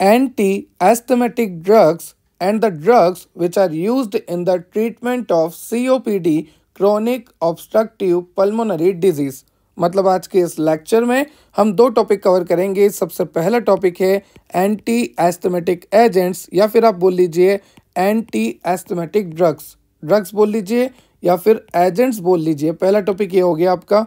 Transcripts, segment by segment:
anti-asthmatic drugs and the drugs which are used in the treatment of COPD chronic obstructive pulmonary disease मतलब आज के इस lecture में हम दो टॉपिक कवर करेंगे सबसे पहला टॉपिक है एंटी एस्थमेटिक एजेंट्स या फिर आप बोल लीजिए एंटी एस्थमेटिक ड्रग्स ड्रग्स बोल लीजिए या फिर एजेंट्स बोल लीजिए पहला टॉपिक ये हो गया आपका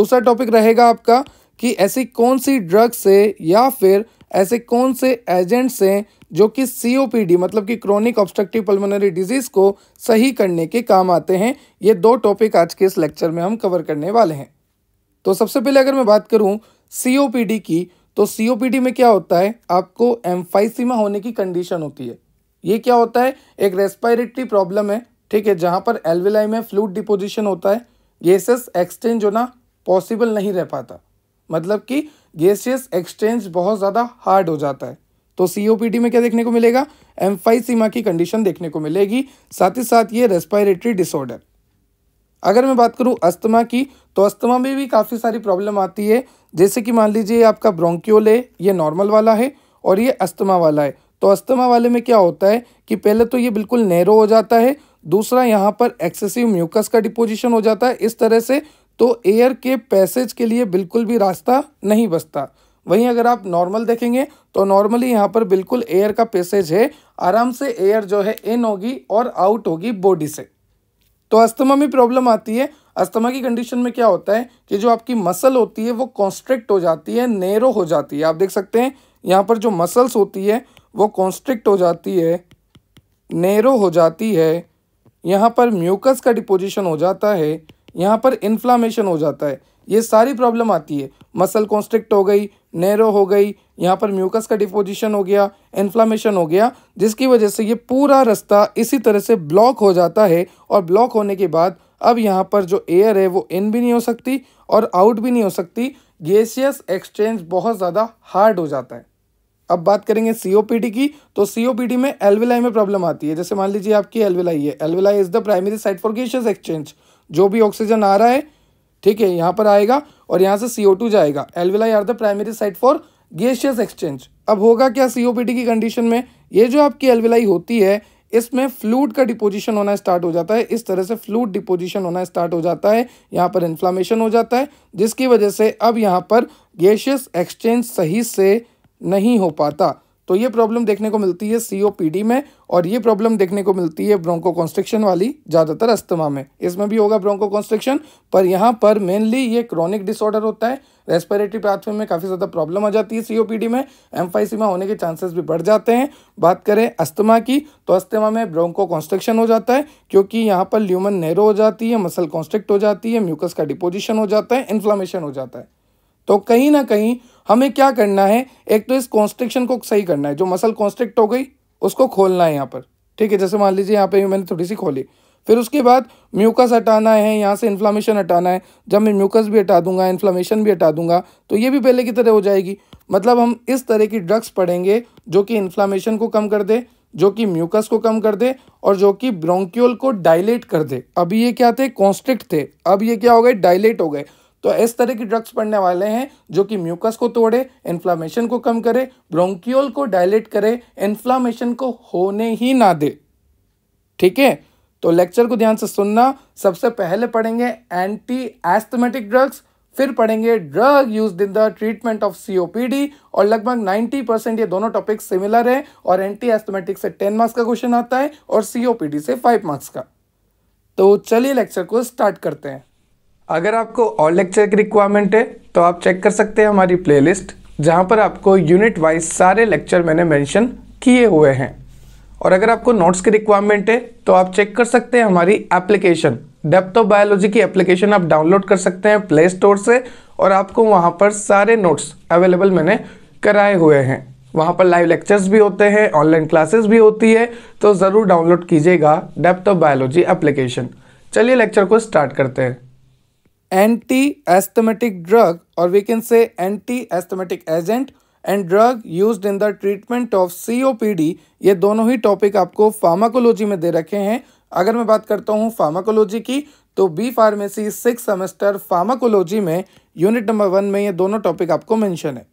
दूसरा टॉपिक रहेगा आपका कि ऐसी कौन सी ड्रग्स है या फिर ऐसे कौन से एजेंट्स हैं जो कि सीओपीडी मतलब कि क्रोनिक ऑब्स्ट्रक्टिव पल्मोनरी डिजीज़ को सही करने के काम आते हैं ये दो टॉपिक आज के इस लेक्चर में हम कवर करने वाले हैं तो सबसे पहले अगर मैं बात करूँ सीओपीडी की तो सी में क्या होता है आपको एम्फाइसीमा होने की कंडीशन होती है ये क्या होता है एक रेस्पायरेटरी प्रॉब्लम है ठीक है जहाँ पर एलविलाई में फ्लूड डिपोजिशन होता है गेसेस एक्सचेंज होना पॉसिबल नहीं रह पाता मतलब कि गैसियस एक्सचेंज बहुत ज़्यादा हार्ड हो जाता है तो सीओपीडी में क्या देखने को मिलेगा एम्फाइसीमा की कंडीशन देखने को मिलेगी साथ ही साथ ये रेस्पायरेटरी डिसऑर्डर अगर मैं बात करूँ अस्थमा की तो अस्थमा में भी काफ़ी सारी प्रॉब्लम आती है जैसे कि मान लीजिए आपका ब्रोंक्योल है ये नॉर्मल वाला है और ये अस्थमा वाला है तो अस्थमा वाले में क्या होता है कि पहले तो ये बिल्कुल नैरो हो जाता है दूसरा यहाँ पर एक्सेसिव म्यूकस का डिपोजिशन हो जाता है इस तरह से तो एयर के पैसेज के लिए बिल्कुल भी रास्ता नहीं बचता वहीं अगर आप नॉर्मल देखेंगे तो नॉर्मली यहाँ पर बिल्कुल एयर का पैसेज है आराम से एयर जो है इन होगी और आउट होगी बॉडी से तो अस्थमा में प्रॉब्लम आती है अस्थमा की कंडीशन में क्या होता है कि जो आपकी मसल होती है वो कॉन्स्ट्रिक्ट हो जाती है नेरो हो जाती है आप देख सकते हैं यहाँ पर जो मसल्स होती है वो कॉन्स्ट्रिक्ट हो जाती है नेरो हो जाती है यहाँ पर म्यूकस का डिपोजिशन हो जाता है यहाँ पर इन्फ्लामेशन हो जाता है ये सारी प्रॉब्लम आती है मसल कॉन्स्ट्रिक्ट हो गई नेरो हो गई यहाँ पर म्यूकस का डिपोजिशन हो गया इन्फ्लामेशन हो गया जिसकी वजह से ये पूरा रास्ता इसी तरह से ब्लॉक हो जाता है और ब्लॉक होने के बाद अब यहाँ पर जो एयर है वो इन भी नहीं हो सकती और आउट भी नहीं हो सकती गैसियस एक्सचेंज बहुत ज़्यादा हार्ड हो जाता है अब बात करेंगे सी की तो सी में एलविलाई में प्रॉब्लम आती है जैसे मान लीजिए आपकी एलविलाई है alveoli is the primary site for gaseous exchange जो भी ऑक्सीजन आ रहा है ठीक है यहाँ पर आएगा और यहाँ से सी टू जाएगा alveoli are the primary site for gaseous exchange अब होगा क्या सी ओ पी टी की कंडीशन में ये जो आपकी एलविलाई होती है इसमें फ्लूड का डिपोजिशन होना स्टार्ट हो जाता है इस तरह से फ्लूड डिपोजिशन होना स्टार्ट हो जाता है यहाँ पर इन्फ्लामेशन हो जाता है जिसकी वजह से अब यहाँ पर गैशियस एक्सचेंज सही से नहीं हो पाता तो ये प्रॉब्लम देखने को मिलती है सीओपीडी में और ये प्रॉब्लम देखने को मिलती है ब्रोंको कॉन्स्ट्रिक्शन वाली ज़्यादातर अस्थमा में इसमें भी होगा ब्रोंको कॉन्स्ट्रिक्शन पर यहाँ पर मेनली ये क्रॉनिक डिसऑर्डर होता है रेस्पिरेटरी पाथवे में काफ़ी ज़्यादा प्रॉब्लम आ जाती है सीओपीडी में एम्फाइसिमा होने के चांसेस भी बढ़ जाते हैं बात करें अस्थमा की तो अस्थमा में ब्रोंको कॉन्स्ट्रक्शन हो जाता है क्योंकि यहाँ पर ल्यूमन नेरो हो जाती है मसल कॉन्स्ट्रिक्ट हो जाती है म्यूकस का डिपोजिशन हो जाता है इन्फ्लामेशन हो जाता है तो कहीं ना कहीं हमें क्या करना है एक तो इस कॉन्स्ट्रिक्शन को सही करना है जो मसल कॉन्स्ट्रिक्ट हो गई उसको खोलना है यहाँ पर ठीक है जैसे मान लीजिए यहाँ पे मैंने थोड़ी सी खोली फिर उसके बाद म्यूकस हटाना है यहाँ से इन्फ्लामेशन हटाना है जब मैं म्यूकस भी हटा दूंगा इन्फ्लामेशन भी हटा दूंगा तो ये भी पहले की तरह हो जाएगी मतलब हम इस तरह की ड्रग्स पढ़ेंगे जो कि इन्फ्लामेशन को कम कर दे जो कि म्यूकस को कम कर दे और जो कि ब्रोंक्यूल को डायलेट कर दे अभी ये क्या थे कॉन्स्ट्रिक्ट थे अब ये क्या हो गए डायलेट हो गए तो इस तरह के ड्रग्स पढ़ने वाले हैं जो कि म्यूकस को तोड़े इन्फ्लामेशन को कम करे ब्रोंक्यूल को डायलेट करे इन्फ्लामेशन को होने ही ना दे ठीक है तो लेक्चर को ध्यान से सुनना सबसे पहले पढ़ेंगे एंटी एस्थमेटिक ड्रग्स फिर पढ़ेंगे drug use in the treatment of COPD और लगभग 90 परसेंट ये दोनों टॉपिक सिमिलर है और एंटी एस्थमेटिक से 10 मार्क्स का क्वेश्चन आता है और सीओपीडी से 5 मार्क्स का तो चलिए लेक्चर को स्टार्ट करते हैं अगर आपको और लेक्चर की रिक्वायरमेंट है तो आप चेक कर सकते हैं हमारी प्लेलिस्ट जहाँ पर आपको यूनिट वाइज सारे लेक्चर मैंने मेंशन किए हुए हैं और अगर आपको नोट्स की रिक्वायरमेंट है तो आप चेक कर सकते हैं हमारी एप्लीकेशन डेप्थ ऑफ बायोलॉजी की एप्लीकेशन आप डाउनलोड कर सकते हैं प्ले स्टोर से और आपको वहाँ पर सारे नोट्स अवेलेबल मैंने कराए हुए हैं वहाँ पर लाइव लेक्चर्स भी होते हैं ऑनलाइन क्लासेस भी होती है तो ज़रूर डाउनलोड कीजिएगा डेप्थ ऑफ बायोलॉजी एप्लीकेशन चलिए लेक्चर को स्टार्ट करते हैं एंटी एस्थमेटिक ड्रग और वी कैन से anti asthmatic agent and drug use in the treatment of C ये दोनों ही टॉपिक आपको फार्माकोलॉजी में दे रखे हैं अगर मैं बात करता हूँ फार्माकोलॉजी की तो B pharmacy six semester pharmacology में यूनिट नंबर वन में ये दोनों टॉपिक आपको मेंशन है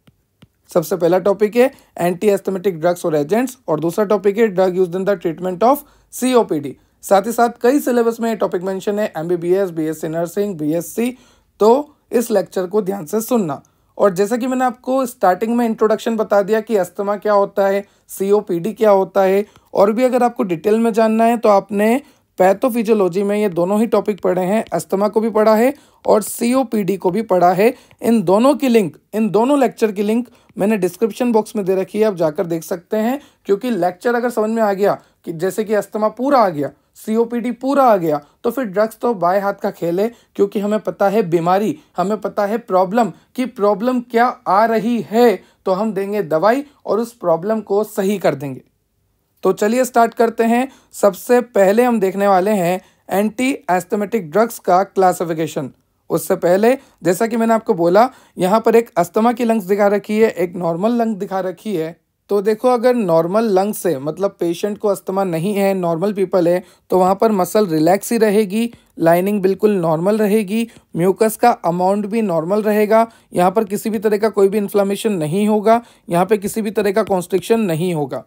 सबसे पहला टॉपिक है एंटी एस्थमेटिक ड्रग्स और एजेंट्स और दूसरा टॉपिक है drug use in the treatment of COPD साथ ही साथ कई सिलेबस में ये टॉपिक मेंशन है M B B S B S C nursing B S C तो इस लेक्चर को ध्यान से सुनना और जैसा कि मैंने आपको स्टार्टिंग में इंट्रोडक्शन बता दिया कि अस्थमा क्या होता है सीओपीडी क्या होता है और भी अगर आपको डिटेल में जानना है तो आपने पैथोफिजियोलॉजी में ये दोनों ही टॉपिक पढ़े हैं अस्थमा को भी पढ़ा है और सीओपीडी को भी पढ़ा है इन दोनों की लिंक इन दोनों लेक्चर की लिंक मैंने डिस्क्रिप्शन बॉक्स में दे रखी है आप जाकर देख सकते हैं क्योंकि लेक्चर अगर समझ में आ गया कि जैसे कि अस्थमा पूरा आ गया सीओपीडी पूरा आ गया तो फिर ड्रग्स तो बाय हाथ का खेल है क्योंकि हमें पता है बीमारी हमें पता है प्रॉब्लम कि प्रॉब्लम क्या आ रही है तो हम देंगे दवाई और उस प्रॉब्लम को सही कर देंगे तो चलिए स्टार्ट करते हैं सबसे पहले हम देखने वाले हैं एंटी एस्थमेटिक ड्रग्स का क्लासिफिकेशन उससे पहले जैसा कि मैंने आपको बोला यहाँ पर एक अस्थमा की लंग्स दिखा रखी है एक नॉर्मल लंग दिखा रखी है तो देखो अगर नॉर्मल लंग्स है मतलब पेशेंट को अस्थमा नहीं है नॉर्मल पीपल है तो वहाँ पर मसल रिलैक्स ही रहेगी लाइनिंग बिल्कुल नॉर्मल रहेगी म्यूकस का अमाउंट भी नॉर्मल रहेगा यहाँ पर किसी भी तरह का कोई भी इन्फ्लामेशन नहीं होगा यहाँ पर किसी भी तरह का कॉन्स्ट्रिक्शन नहीं होगा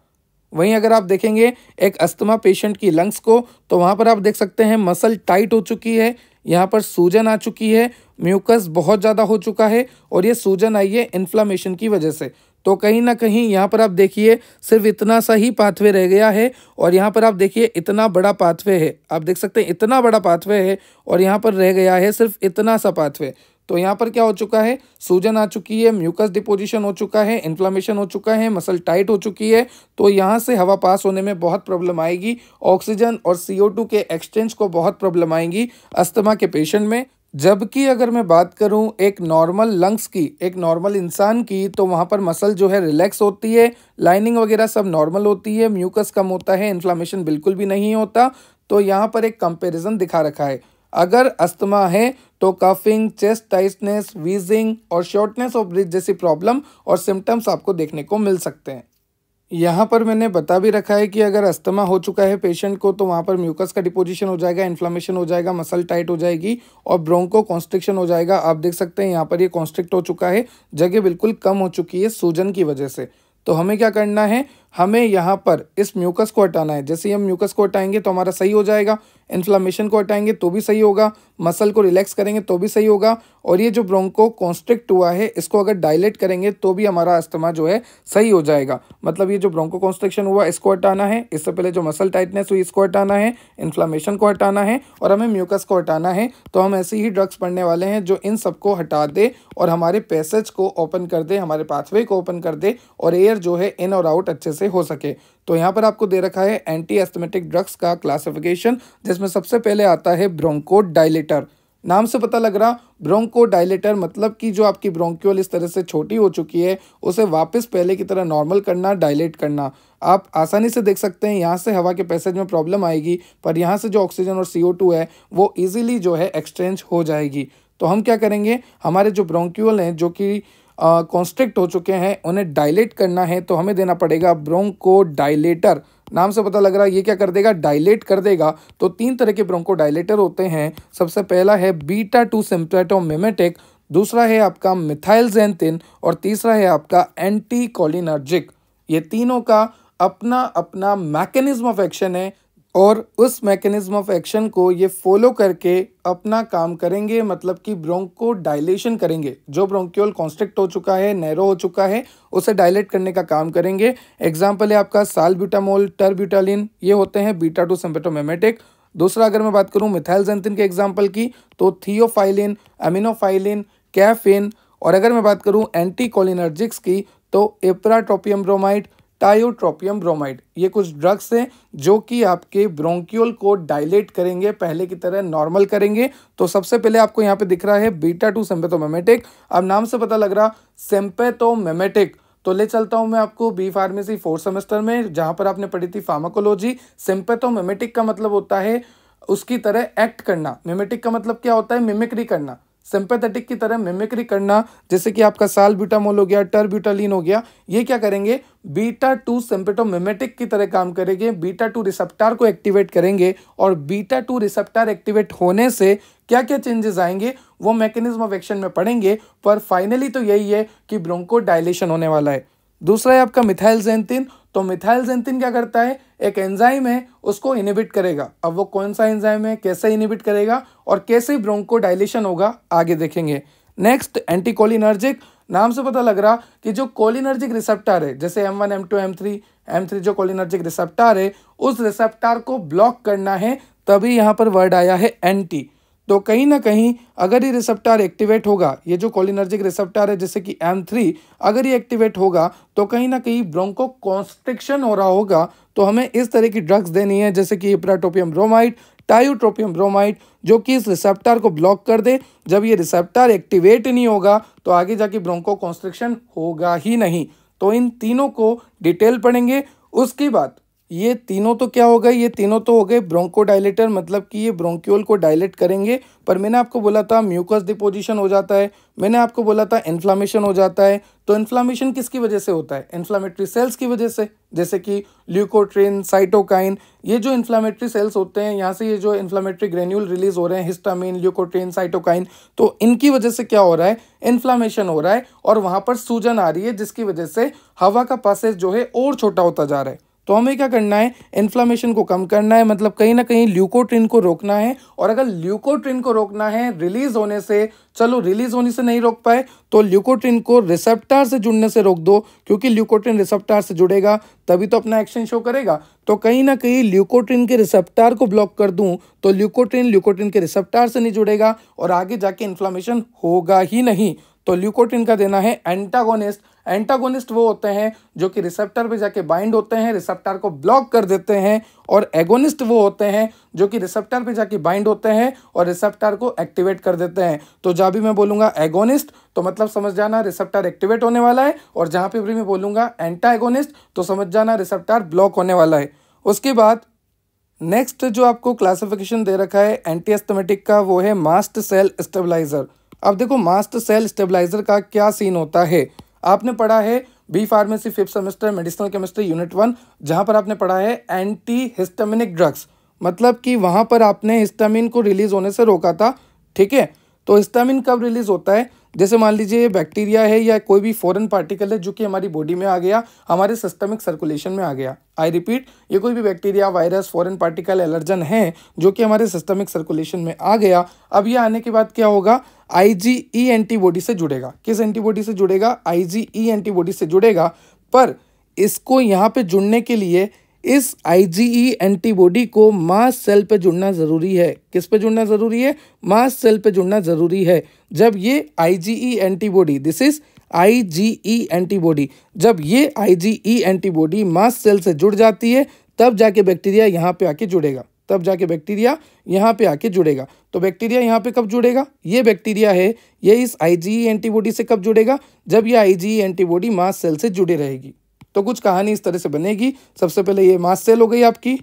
वहीं अगर आप देखेंगे एक अस्थमा पेशेंट की लंग्स को तो वहाँ पर आप देख सकते हैं मसल टाइट हो चुकी है यहाँ पर सूजन आ चुकी है म्यूकस बहुत ज़्यादा हो चुका है और ये सूजन आई है इन्फ्लामेशन की वजह से तो कहीं ना कहीं यहाँ पर आप देखिए सिर्फ इतना सा ही पाथवे रह गया है और यहाँ पर आप देखिए इतना बड़ा पाथवे है आप देख सकते हैं इतना बड़ा पाथवे है और यहाँ पर रह गया है सिर्फ इतना सा पाथवे तो यहाँ पर क्या हो चुका है सूजन आ चुकी है म्यूकस डिपोजिशन हो चुका है इन्फ्लामेशन हो चुका है मसल टाइट हो चुकी है तो यहाँ से हवा पास होने में बहुत प्रॉब्लम आएगी ऑक्सीजन और सी के एक्सचेंज को बहुत प्रॉब्लम आएंगी अस्थमा के पेशेंट में जबकि अगर मैं बात करूं एक नॉर्मल लंग्स की एक नॉर्मल इंसान की तो वहां पर मसल जो है रिलैक्स होती है लाइनिंग वगैरह सब नॉर्मल होती है म्यूकस कम होता है इन्फ्लामेशन बिल्कुल भी नहीं होता तो यहाँ पर एक कंपैरिजन दिखा रखा है अगर अस्थमा है तो कफिंग चेस्ट टाइटनेस वीजिंग और शॉर्टनेस ऑफ ब्रिज जैसी प्रॉब्लम और सिम्टम्स आपको देखने को मिल सकते हैं यहाँ पर मैंने बता भी रखा है कि अगर अस्थमा हो चुका है पेशेंट को तो वहाँ पर म्यूकस का डिपोजिशन हो जाएगा इन्फ्लामेशन हो जाएगा मसल टाइट हो जाएगी और ब्रोंको कॉन्स्ट्रिक्शन हो जाएगा आप देख सकते हैं यहाँ पर ये यह कॉन्स्ट्रिक्ट हो चुका है जगह बिल्कुल कम हो चुकी है सूजन की वजह से तो हमें क्या करना है हमें यहाँ पर इस म्यूकस को हटाना है जैसे हम म्यूकस को हटाएंगे तो हमारा सही हो जाएगा इन्फ्लामेशन को हटाएंगे तो भी सही होगा मसल को रिलैक्स करेंगे तो भी सही होगा और ये जो ब्रोंको कॉन्स्ट्रिक्ट हुआ है इसको अगर डायलेट करेंगे तो भी हमारा अस्थमा जो है सही हो जाएगा मतलब ये जो ब्रोंको कॉन्स्ट्रिक्शन हुआ इसको हटाना है इससे पहले जो मसल टाइटनेस हुई इसको हटाना है इन्फ्लामेशन को हटाना है और हमें म्यूकस को हटाना है तो हम ऐसे ही ड्रग्स पढ़ने वाले हैं जो इन सबको हटा दे और हमारे पैसेज को ओपन कर दे हमारे पाथवे को ओपन कर दे और एयर जो है इन और आउट अच्छे से से हो सके तो यहाँ पर आपको दे रखा है एंटी एस्थमेटिक ड्रग्स का क्लासिफिकेशन जिसमें सबसे पहले आता है ब्रोंको डायलेटर नाम से पता लग रहा ब्रोंको डायलेटर मतलब कि जो आपकी ब्रोंक्यूल इस तरह से छोटी हो चुकी है उसे वापस पहले की तरह नॉर्मल करना डायलेट करना आप आसानी से देख सकते हैं यहाँ से हवा के पैसेज में प्रॉब्लम आएगी पर यहाँ से जो ऑक्सीजन और सी है वो ईजिली जो है एक्सचेंज हो जाएगी तो हम क्या करेंगे हमारे जो ब्रोंक्यूल हैं जो कि कॉन्स्ट्रिक्ट हो चुके हैं उन्हें डायलेट करना है तो हमें देना पड़ेगा ब्रोंको डायलेटर नाम से पता लग रहा है ये क्या कर देगा डायलेट कर देगा तो तीन तरह के ब्रोंको डायलेटर होते हैं सबसे पहला है बीटा टू सिम्प्लेटोमिमेटिक दूसरा है आपका मिथाइल जेंतिन और तीसरा है आपका एंटी कॉलिनर्जिक ये तीनों का अपना अपना मैकेनिज्म ऑफ एक्शन है और उस मैकेनिज्म ऑफ एक्शन को ये फॉलो करके अपना काम करेंगे मतलब कि ब्रोंको डायलेशन करेंगे जो ब्रोंक्योल कॉन्स्ट्रिक्ट हो चुका है नैरो हो चुका है उसे डायलेट करने का काम करेंगे एग्जाम्पल है आपका साल टर टर्ब्यूटालिन ये होते हैं बीटा टू सेम्पेटोमेमेटिक दूसरा अगर मैं बात करूँ जेंथिन के एग्जाम्पल की तो थियोफाइलिन अमिनोफाइलिन कैफिन और अगर मैं बात करूँ एंटी कोलिनर्जिक्स की तो एप्राटोपियम ब्रोमाइड टायोट्रोपियम ब्रोमाइड ये कुछ ड्रग्स हैं जो कि आपके ब्रोंक्यूल को डायलेट करेंगे पहले की तरह नॉर्मल करेंगे तो सबसे पहले आपको यहाँ पे दिख रहा है बीटा टू सेम्पेटोमेमेटिक अब नाम से पता लग रहा सेम्पेटोमेमेटिक तो ले चलता हूँ मैं आपको बी फार्मेसी फोर्थ सेमेस्टर में जहाँ पर आपने पढ़ी थी फार्माकोलॉजी सेम्पेटोमेमेटिक का मतलब होता है उसकी तरह एक्ट करना मेमेटिक का मतलब क्या होता है मिमिक्री करना सिंपेथेटिक की तरह मिमिक्री करना जैसे कि आपका साल ब्यूटामोल हो गया ब्यूटालीन हो गया ये क्या करेंगे बीटा टू सिम्पेटोमिमेटिक की तरह काम करेंगे बीटा टू रिसेप्टार को एक्टिवेट करेंगे और बीटा टू रिसेप्टार एक्टिवेट होने से क्या क्या चेंजेस आएंगे वो मैकेनिज्म ऑफ एक्शन में पढ़ेंगे पर फाइनली तो यही है कि ब्रोंको डायलेशन होने वाला है दूसरा है आपका मिथाइल जेंतिन तो मिथाइल जेंथिन क्या करता है एक एंजाइम है उसको इनिबिट करेगा अब वो कौन सा एंजाइम है कैसे इनिबिट करेगा और कैसे ब्रोंको डायलेशन होगा आगे देखेंगे नेक्स्ट एंटीकोलिनर्जिक नाम से पता लग रहा कि जो कोलिनर्जिक रिसेप्टार है जैसे M one M two M three M three जो कोलिनर्जिक रिसेप्टार है उस रिसेप्टार को ब्लॉक करना है तभी यहाँ पर वर्ड आया है एंटी तो कहीं ना कहीं अगर ये रिसेप्टार एक्टिवेट होगा ये जो कॉलिनर्जिक रिसेप्टार है जैसे कि एम थ्री अगर ये एक्टिवेट होगा तो कहीं ना कहीं ब्रोंको कॉन्स्ट्रिक्शन हो रहा होगा तो हमें इस तरह की ड्रग्स देनी है जैसे कि इप्राटोपियम ब्रोमाइड टायोट्रोपियम ब्रोमाइड जो कि इस रिसेप्टार को ब्लॉक कर दे जब ये रिसेप्टार एक्टिवेट नहीं होगा तो आगे जाके ब्रोंको कॉन्स्ट्रिक्शन होगा ही नहीं तो इन तीनों को डिटेल पढ़ेंगे उसके बाद ये तीनों तो क्या हो गए ये तीनों तो हो गए ब्रोंकोडाइलेटर मतलब कि ये ब्रोंक्यूल को डायलेट करेंगे पर मैंने आपको बोला था म्यूकस डिपोजिशन हो जाता है मैंने आपको बोला था इन्फ्लामेशन हो जाता है तो इन्फ्लामेशन किसकी वजह से होता है इन्फ्लामेटरी सेल्स की वजह से जैसे कि ल्यूकोट्रिन साइटोकाइन ये जो इन्फ्लामेटरी सेल्स होते हैं यहाँ से ये जो इन्फ्लामेटरी ग्रेन्यूल रिलीज हो रहे हैं हिस्टामिन ल्यूकोट्रिन साइटोकाइन तो इनकी वजह से क्या हो रहा है इन्फ्लामेशन हो रहा है और वहाँ पर सूजन आ रही है जिसकी वजह से हवा का पासेज जो है और छोटा होता जा रहा है तो हमें क्या करना है इन्फ्लामेशन को कम करना है मतलब कहीं ना कहीं ल्यूकोट्रिन को रोकना है और अगर ल्यूकोट्रिन को रोकना है रिलीज होने से चलो रिलीज होने से नहीं रोक पाए तो ल्यूकोट्रिन को रिसेप्टार से जुड़ने से रोक दो क्योंकि ल्यूकोट्रिन रिसेप्टार से जुड़ेगा तभी तो अपना एक्शन शो करेगा तो कहीं ना कहीं ल्यूकोट्रिन के रिसेप्टार को ब्लॉक कर दूँ तो ल्यूकोट्रिन ल्यूकोट्रिन के रिसेप्टार से नहीं जुड़ेगा और आगे जाके इन्फ्लामेशन होगा ही नहीं तो ल्यूकोट्रिन का देना है एंटागोनिस्ट एंटागोनिस्ट वो होते हैं जो कि रिसेप्टर पे जाके बाइंड होते हैं रिसेप्टर को ब्लॉक कर देते हैं और एगोनिस्ट वो होते हैं जो कि रिसेप्टर पे जाके बाइंड होते हैं और रिसेप्टर को एक्टिवेट कर देते हैं तो जहाँ भी मैं बोलूँगा एगोनिस्ट तो मतलब समझ जाना रिसेप्टर एक्टिवेट होने वाला है और जहाँ पर भी मैं बोलूँगा एंटाएगोनिस्ट तो समझ जाना रिसेप्टर ब्लॉक होने वाला है उसके बाद नेक्स्ट जो आपको क्लासिफिकेशन दे रखा है एंटीएस्थमेटिक का वो है मास्ट सेल स्टेबलाइजर अब देखो मास्ट सेल स्टेबलाइजर का क्या सीन होता है आपने पढ़ा है B pharmacy fifth semester medicinal chemistry unit one जहाँ पर आपने पढ़ा है एंटी हिस्टामिनिक ड्रग्स मतलब कि वहाँ पर आपने हिस्टामिन को रिलीज होने से रोका था ठीक है तो हिस्टामिन कब रिलीज होता है जैसे मान लीजिए ये बैक्टीरिया है या कोई भी फॉरन पार्टिकल है जो कि हमारी बॉडी में आ गया हमारे सिस्टमिक सर्कुलेशन में आ गया आई रिपीट ये कोई भी bacteria virus foreign particle allergen है जो कि हमारे सिस्टमिक सर्कुलेशन में आ गया अब ये आने के बाद क्या होगा ई एंटीबॉडी e से जुड़ेगा किस एंटीबॉडी से जुड़ेगा ई एंटीबॉडी e से जुड़ेगा पर इसको यहाँ पे जुड़ने के लिए इस आई e एंटीबॉडी को मास सेल पे जुड़ना ज़रूरी है किस पे जुड़ना ज़रूरी है मास सेल पे जुड़ना ज़रूरी है जब ये I e antibody this is I antibody जब ये I e antibody mast cell से जुड़ जाती है तब जाके बैक्टीरिया यहाँ पे आके जुड़ेगा तब जाके बैक्टीरिया यहाँ पे आके जुड़ेगा तो बैक्टीरिया यहाँ पे कब जुड़ेगा ये बैक्टीरिया है ये इस आई एंटीबॉडी से कब जुड़ेगा जब ये आई एंटीबॉडी मास सेल से जुड़े रहेगी तो कुछ कहानी इस तरह से बनेगी सबसे पहले ये मास सेल हो गई आपकी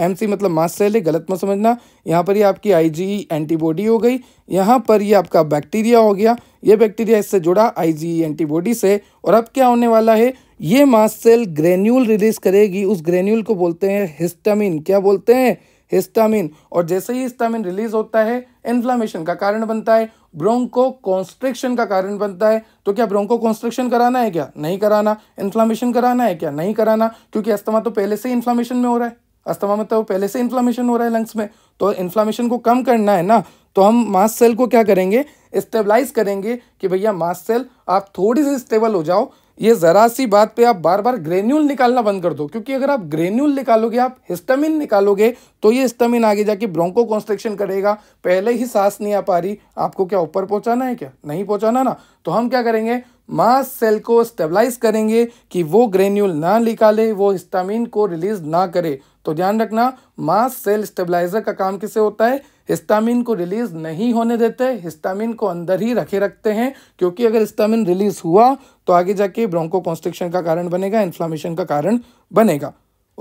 एम सी मतलब मास सेल है गलत मत समझना यहाँ पर ये आपकी आई जी एंटीबॉडी हो गई यहाँ पर ये आपका बैक्टीरिया हो गया ये बैक्टीरिया इससे जुड़ा आई जी एंटीबॉडी से और अब क्या होने वाला है ये मास सेल ग्रेन्यूल रिलीज करेगी उस ग्रेन्यूल को बोलते हैं हिस्टामिन क्या बोलते हैं हिस्टामिन और जैसे ही हिस्टामिन रिलीज होता है इन्फ्लामेशन का कारण बनता है ब्रोंको कॉन्स्ट्रिक्शन का कारण बनता है तो क्या ब्रोंको कॉन्स्ट्रिक्शन कराना है क्या नहीं कराना इन्फ्लामेशन कराना है क्या नहीं कराना क्योंकि अस्थमा तो पहले से ही इन्फ्लामेशन में हो रहा है अस्थमा में तो पहले से इन्फ्लामेशन हो रहा है लंग्स में तो इन्फ्लामेशन को कम करना है ना तो हम मास सेल को क्या करेंगे स्टेबलाइज करेंगे कि भैया मास सेल आप थोड़ी सी स्टेबल हो जाओ ये ज़रा सी बात पे आप बार बार ग्रेन्यूल निकालना बंद कर दो क्योंकि अगर आप ग्रेन्यूल निकालोगे आप हिस्टामिन निकालोगे तो ये हिस्टामिन आगे जाके ब्रोंको कॉन्स्ट्रक्शन करेगा पहले ही सांस नहीं आ पा रही आपको क्या ऊपर पहुंचाना है क्या नहीं पहुंचाना ना तो हम क्या करेंगे मास सेल को स्टेबलाइज करेंगे कि वो ग्रेन्यूल ना निकाले वो हिस्टामिन को रिलीज ना करे तो ध्यान रखना मास सेल स्टेबलाइजर का काम किसे होता है हिस्टामिन को रिलीज नहीं होने देते हिस्टामिन को अंदर ही रखे रखते हैं क्योंकि अगर हिस्टामिन रिलीज हुआ तो आगे जाके ब्रोंको कॉन्स्ट्रिक्शन का कारण बनेगा इन्फ्लामेशन का कारण बनेगा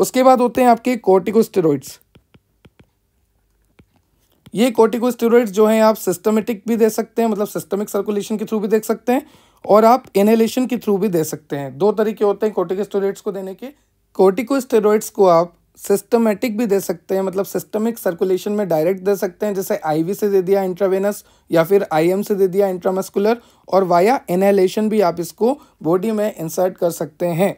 उसके बाद होते हैं आपके कोर्टिकोस्टेरॉइड्स ये कोर्टिकोस्टेरॉइड्स जो हैं आप सिस्टमेटिक भी दे सकते हैं मतलब सिस्टमिक सर्कुलेशन के थ्रू भी देख सकते हैं और आप इनहेलेशन के थ्रू भी दे सकते हैं दो तरीके होते हैं कोर्टिकोस्टेरॉइड्स को देने के कोर्टिकोस्टेरॉइड्स को आप सिस्टमेटिक भी दे सकते हैं मतलब सिस्टमिक सर्कुलेशन में डायरेक्ट दे सकते हैं जैसे आईवी से दे दिया इंट्रावेनस या फिर आईएम से दे दिया इंट्रामस्कुलर और वाया इनहेलेशन भी आप इसको बॉडी में इंसर्ट कर सकते हैं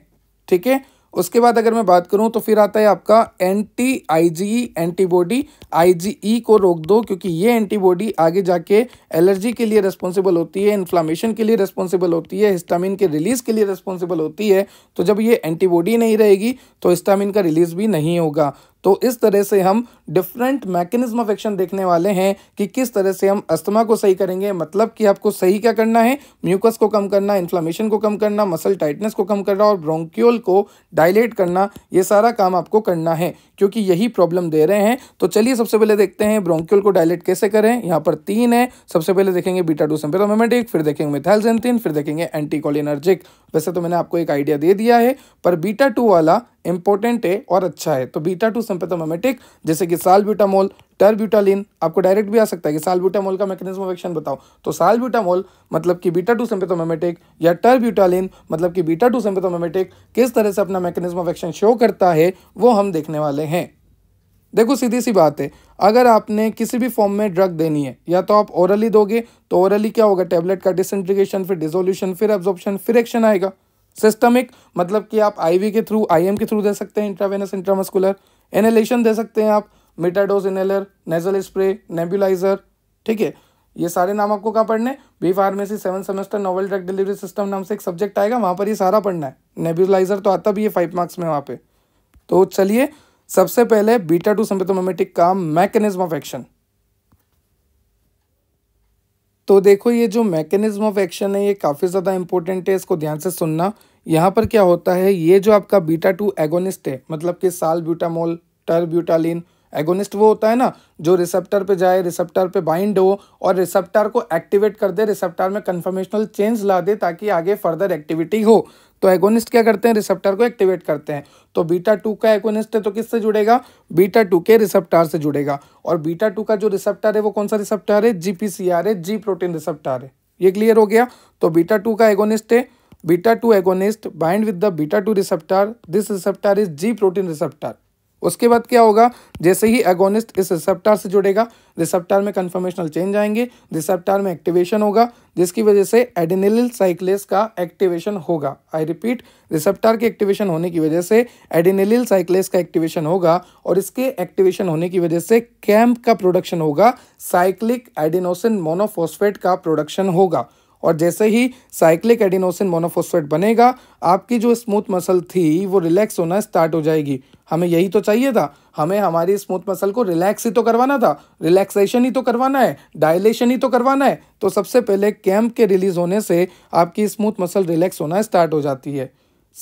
ठीक है उसके बाद अगर मैं बात करूं तो फिर आता है आपका एंटी आईजीई एंटीबॉडी आईजीई को रोक दो क्योंकि ये एंटीबॉडी आगे जाके एलर्जी के लिए रेस्पॉन्सिबल होती है इन्फ्लामेशन के लिए रेस्पॉन्सिबल होती है हिस्टामिन के रिलीज के लिए रेस्पॉन्सिबल होती है तो जब ये एंटीबॉडी नहीं रहेगी तो हिस्टामिन का रिलीज भी नहीं होगा तो इस तरह से हम डिफरेंट मैकेनिज्म ऑफ एक्शन देखने वाले हैं कि किस तरह से हम अस्थमा को सही करेंगे मतलब कि आपको सही क्या करना है म्यूकस को कम करना इन्फ्लामेशन को कम करना मसल टाइटनेस को कम करना और ब्रोंक्यूल को डायलेट करना ये सारा काम आपको करना है क्योंकि यही प्रॉब्लम दे रहे हैं तो चलिए सबसे पहले देखते हैं ब्रोंक्यूल को डायलेट कैसे करें यहाँ पर तीन है सबसे पहले देखेंगे बीटा डू सेम्पेरोमेमेटिक फिर देखेंगे मिथैलजेंथिन फिर देखेंगे एंटीकोलिनर्जिक वैसे तो मैंने आपको एक आइडिया दे दिया है पर बीटा टू वाला इंपॉर्टेंट है और अच्छा है तो बीटा टू सिंपेथोमेमेटिक जैसे कि साल ब्यूटामोल टर्ब्यूटालिन आपको डायरेक्ट भी आ सकता है कि साल ब्यूटामोल का मैकेनिज्म ऑफ एक्शन बताओ तो ब्यूटामोल मतलब कि बीटा टू सिंपेथोमेमेटिक या टर्ब्यूटालिन मतलब कि बीटा टू सिंपेथोमेमेटिक किस तरह से अपना मैकेनिज्म ऑफ एक्शन शो करता है वो हम देखने वाले हैं देखो सीधी सी बात है अगर आपने किसी भी फॉर्म में ड्रग देनी है या तो आप ओरली दोगे तो ओरली क्या होगा टेबलेट का डिसइंट्रीगेशन फिर डिजोल्यूशन फिर एब्जॉर्प्शन फिर एक्शन आएगा सिस्टमिक मतलब कि आप आईवी के थ्रू आईएम के थ्रू दे सकते हैं इंट्रावेनस इंट्रामस्कुलर एनेलेशन दे सकते हैं आप metered dose inhaler nasal spray nebuliser ठीक है ये सारे नाम आपको कहाँ पढ़ने B pharmacy seven semester novel drug delivery system नाम से एक सब्जेक्ट आएगा वहाँ पर ये सारा पढ़ना है नेबुलाइजर तो आता भी है फाइव मार्क्स में वहाँ पे तो चलिए सबसे पहले बीटा टू सिम्पेथोमेटिक का मैकेनिज्म ऑफ एक्शन तो देखो ये जो मैकेनिज्म ऑफ एक्शन है ये काफ़ी ज़्यादा इंपॉर्टेंट है इसको ध्यान से सुनना यहाँ पर क्या होता है ये जो आपका बीटा टू एगोनिस्ट है मतलब कि साल ब्यूटामोल टरब्यूटालिन एगोनिस्ट वो होता है ना जो रिसेप्टर पे जाए रिसेप्टर पे बाइंड हो और रिसेप्टर को एक्टिवेट कर दे रिसेप्टर में कन्फर्मेशनल चेंज ला दे ताकि आगे फर्दर एक्टिविटी हो तो एगोनिस्ट क्या करते हैं रिसेप्टर को एक्टिवेट करते हैं तो बीटा टू का एगोनिस्ट है तो किससे जुड़ेगा बीटा टू के रिसेप्टर से जुड़ेगा और बीटा टू का जो रिसेप्टर है वो कौन सा रिसेप्टर है जीपीसीआर है जी प्रोटीन रिसेप्टर है ये क्लियर हो गया तो बीटा टू का एगोनिस्ट है beta two agonist bind with the beta two receptor this receptor is G protein receptor उसके बाद क्या होगा जैसे ही एगोनिस्ट इस रिसेप्टार से जुड़ेगा रिसेप्टार में कन्फर्मेशनल चेंज आएंगे रिसेप्टार में एक्टिवेशन होगा जिसकी वजह से एडिनिल साइक्लेस का एक्टिवेशन होगा आई रिपीट रिसेप्टार के एक्टिवेशन होने की वजह से एडिनिल साइक्लेस का एक्टिवेशन होगा और इसके एक्टिवेशन होने की वजह से कैम्प का प्रोडक्शन होगा साइक्लिक एडिनोसिन मोनोफोस्फेट का प्रोडक्शन होगा और जैसे ही साइक्लिक एडिनोसिन मोनोफोस्फेट बनेगा आपकी जो स्मूथ मसल थी वो रिलैक्स होना स्टार्ट हो जाएगी हमें यही तो चाहिए था हमें हमारी स्मूथ मसल को रिलैक्स ही तो करवाना था रिलैक्सेशन ही तो करवाना है डायलेशन ही तो करवाना है तो सबसे पहले कैम्प के रिलीज होने से आपकी स्मूथ मसल रिलैक्स होना स्टार्ट हो जाती है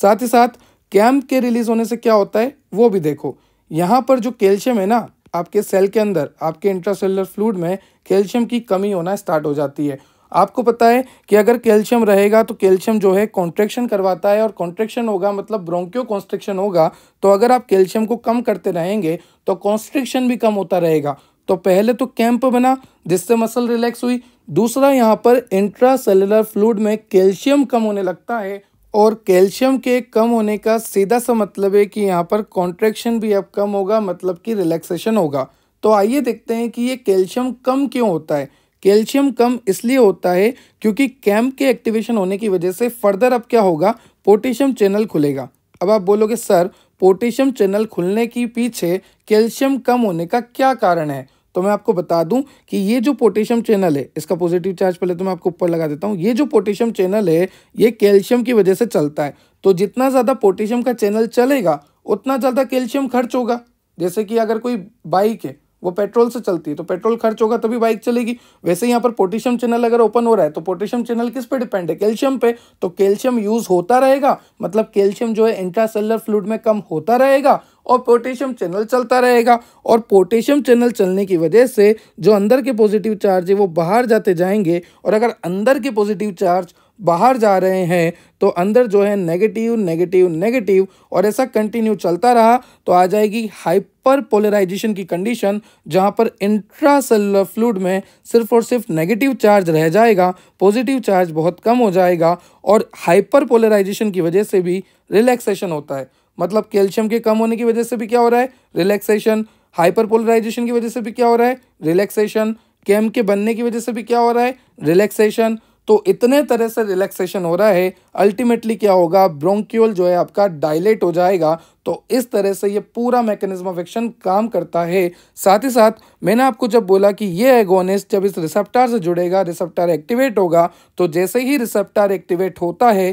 साथ ही साथ कैम्प के रिलीज होने से क्या होता है वो भी देखो यहाँ पर जो कैल्शियम है ना आपके सेल के अंदर आपके इंट्रासेलर फ्लूड में कैल्शियम की कमी होना स्टार्ट हो जाती है आपको पता है कि अगर कैल्शियम रहेगा तो कैल्शियम जो है कॉन्ट्रेक्शन करवाता है और कॉन्ट्रेक्शन होगा मतलब ब्रोंक्यो कॉन्स्ट्रिक्शन होगा तो अगर आप कैल्शियम को कम करते रहेंगे तो कॉन्स्ट्रिक्शन भी कम होता रहेगा तो पहले तो कैंप बना जिससे मसल रिलैक्स हुई दूसरा यहाँ पर इंट्रासेलुलर फ्लूड में कैल्शियम कम होने लगता है और कैल्शियम के कम होने का सीधा सा मतलब है कि यहाँ पर कॉन्ट्रेक्शन भी अब कम होगा मतलब कि रिलैक्सेशन होगा तो आइए देखते हैं कि ये कैल्शियम कम क्यों होता है कैल्शियम कम इसलिए होता है क्योंकि कैम्प के एक्टिवेशन होने की वजह से फर्दर अब क्या होगा पोटेशियम चैनल खुलेगा अब आप बोलोगे सर पोटेशियम चैनल खुलने के पीछे कैल्शियम कम होने का क्या कारण है तो मैं आपको बता दूं कि ये जो पोटेशियम चैनल है इसका पॉजिटिव चार्ज पहले तो मैं आपको ऊपर लगा देता हूँ ये जो पोटेशियम चैनल है ये कैल्शियम की वजह से चलता है तो जितना ज़्यादा पोटेशियम का चैनल चलेगा उतना ज़्यादा कैल्शियम खर्च होगा जैसे कि अगर कोई बाइक है वो पेट्रोल से चलती है तो पेट्रोल खर्च होगा तभी बाइक चलेगी वैसे यहाँ पर पोटेशियम चैनल अगर ओपन हो रहा है तो पोटेशियम चैनल किस पे डिपेंड है कैल्शियम पे तो कैल्शियम यूज होता रहेगा मतलब कैल्शियम जो है इंट्रासेलर फ्लूड में कम होता रहेगा और पोटेशियम चैनल चलता रहेगा और पोटेशियम चैनल चलने की वजह से जो अंदर के पॉजिटिव चार्ज है वो बाहर जाते जाएंगे और अगर अंदर के पॉजिटिव चार्ज बाहर जा रहे हैं तो अंदर जो है नेगेटिव नेगेटिव नेगेटिव और ऐसा कंटिन्यू चलता रहा तो आ जाएगी हाइपर पोलराइजेशन की कंडीशन जहां पर इंट्रासेलुलर फ्लूड में सिर्फ और सिर्फ नेगेटिव चार्ज रह जाएगा पॉजिटिव चार्ज बहुत कम हो जाएगा और हाइपर पोलराइजेशन की वजह से भी रिलैक्सेशन होता है मतलब कैल्शियम के कम होने की वजह से भी क्या हो रहा है रिलैक्सेशन हाइपर पोलराइजेशन की वजह से भी क्या हो रहा है रिलैक्सेशन कैम के बनने की वजह से भी क्या हो रहा है रिलैक्सेशन तो इतने तरह से रिलैक्सेशन हो रहा है अल्टीमेटली क्या होगा ब्रोंक्यूल जो है आपका डायलेट हो जाएगा तो इस तरह से ये पूरा मैकेनिज्म ऑफ एक्शन काम करता है साथ ही साथ मैंने आपको जब बोला कि ये एगोनिस्ट जब इस रिसेप्टार से जुड़ेगा रिसेप्टार एक्टिवेट होगा तो जैसे ही रिसेप्टार एक्टिवेट होता है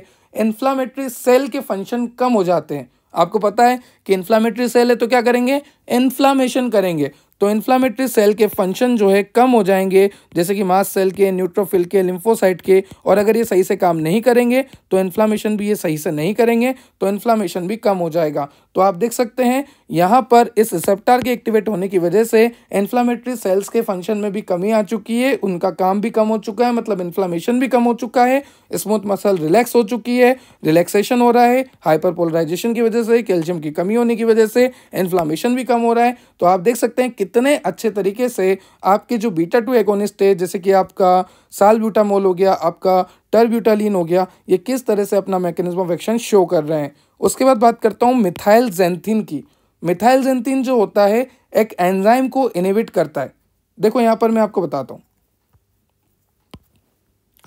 इन्फ्लामेटरी सेल के फंक्शन कम हो जाते हैं आपको पता है कि इन्फ्लामेटरी सेल है तो क्या करेंगे इन्फ्लामेशन करेंगे तो इन्फ्लामेटरी सेल के फंक्शन जो है कम हो जाएंगे जैसे कि मास सेल के न्यूट्रोफिल के लिम्फोसाइट के और अगर ये सही से काम नहीं करेंगे तो इन्फ्लामेशन भी ये सही से नहीं करेंगे तो इन्फ्लामेशन भी कम हो जाएगा तो आप देख सकते हैं यहाँ पर इस रिसेप्टर के एक्टिवेट होने की वजह से इन्फ्लामेटरी सेल्स के फंक्शन में भी कमी आ चुकी है उनका काम भी कम हो चुका है मतलब इन्फ्लामेशन भी कम हो चुका है स्मूथ मसल रिलैक्स हो चुकी है रिलैक्सेशन हो रहा है हाइपर पोलराइजेशन की वजह से कैल्शियम की कमी होने की वजह से इन्फ्लामेशन भी कम हो रहा है तो आप देख सकते हैं कितने अच्छे तरीके से आपके जो बीटा टू एकोनिस्ट है जैसे कि आपका सालब्यूटामोल हो गया आपका टर्ब्यूटालीन हो गया ये किस तरह से अपना मैकेनिज्म ऑफ एक्शन शो कर रहे हैं उसके बाद बात करता हूँ मिथाइल जेंथिन की मिथाइल जेंथिन जो होता है एक एंजाइम को इनिविट करता है देखो यहाँ पर मैं आपको बताता हूँ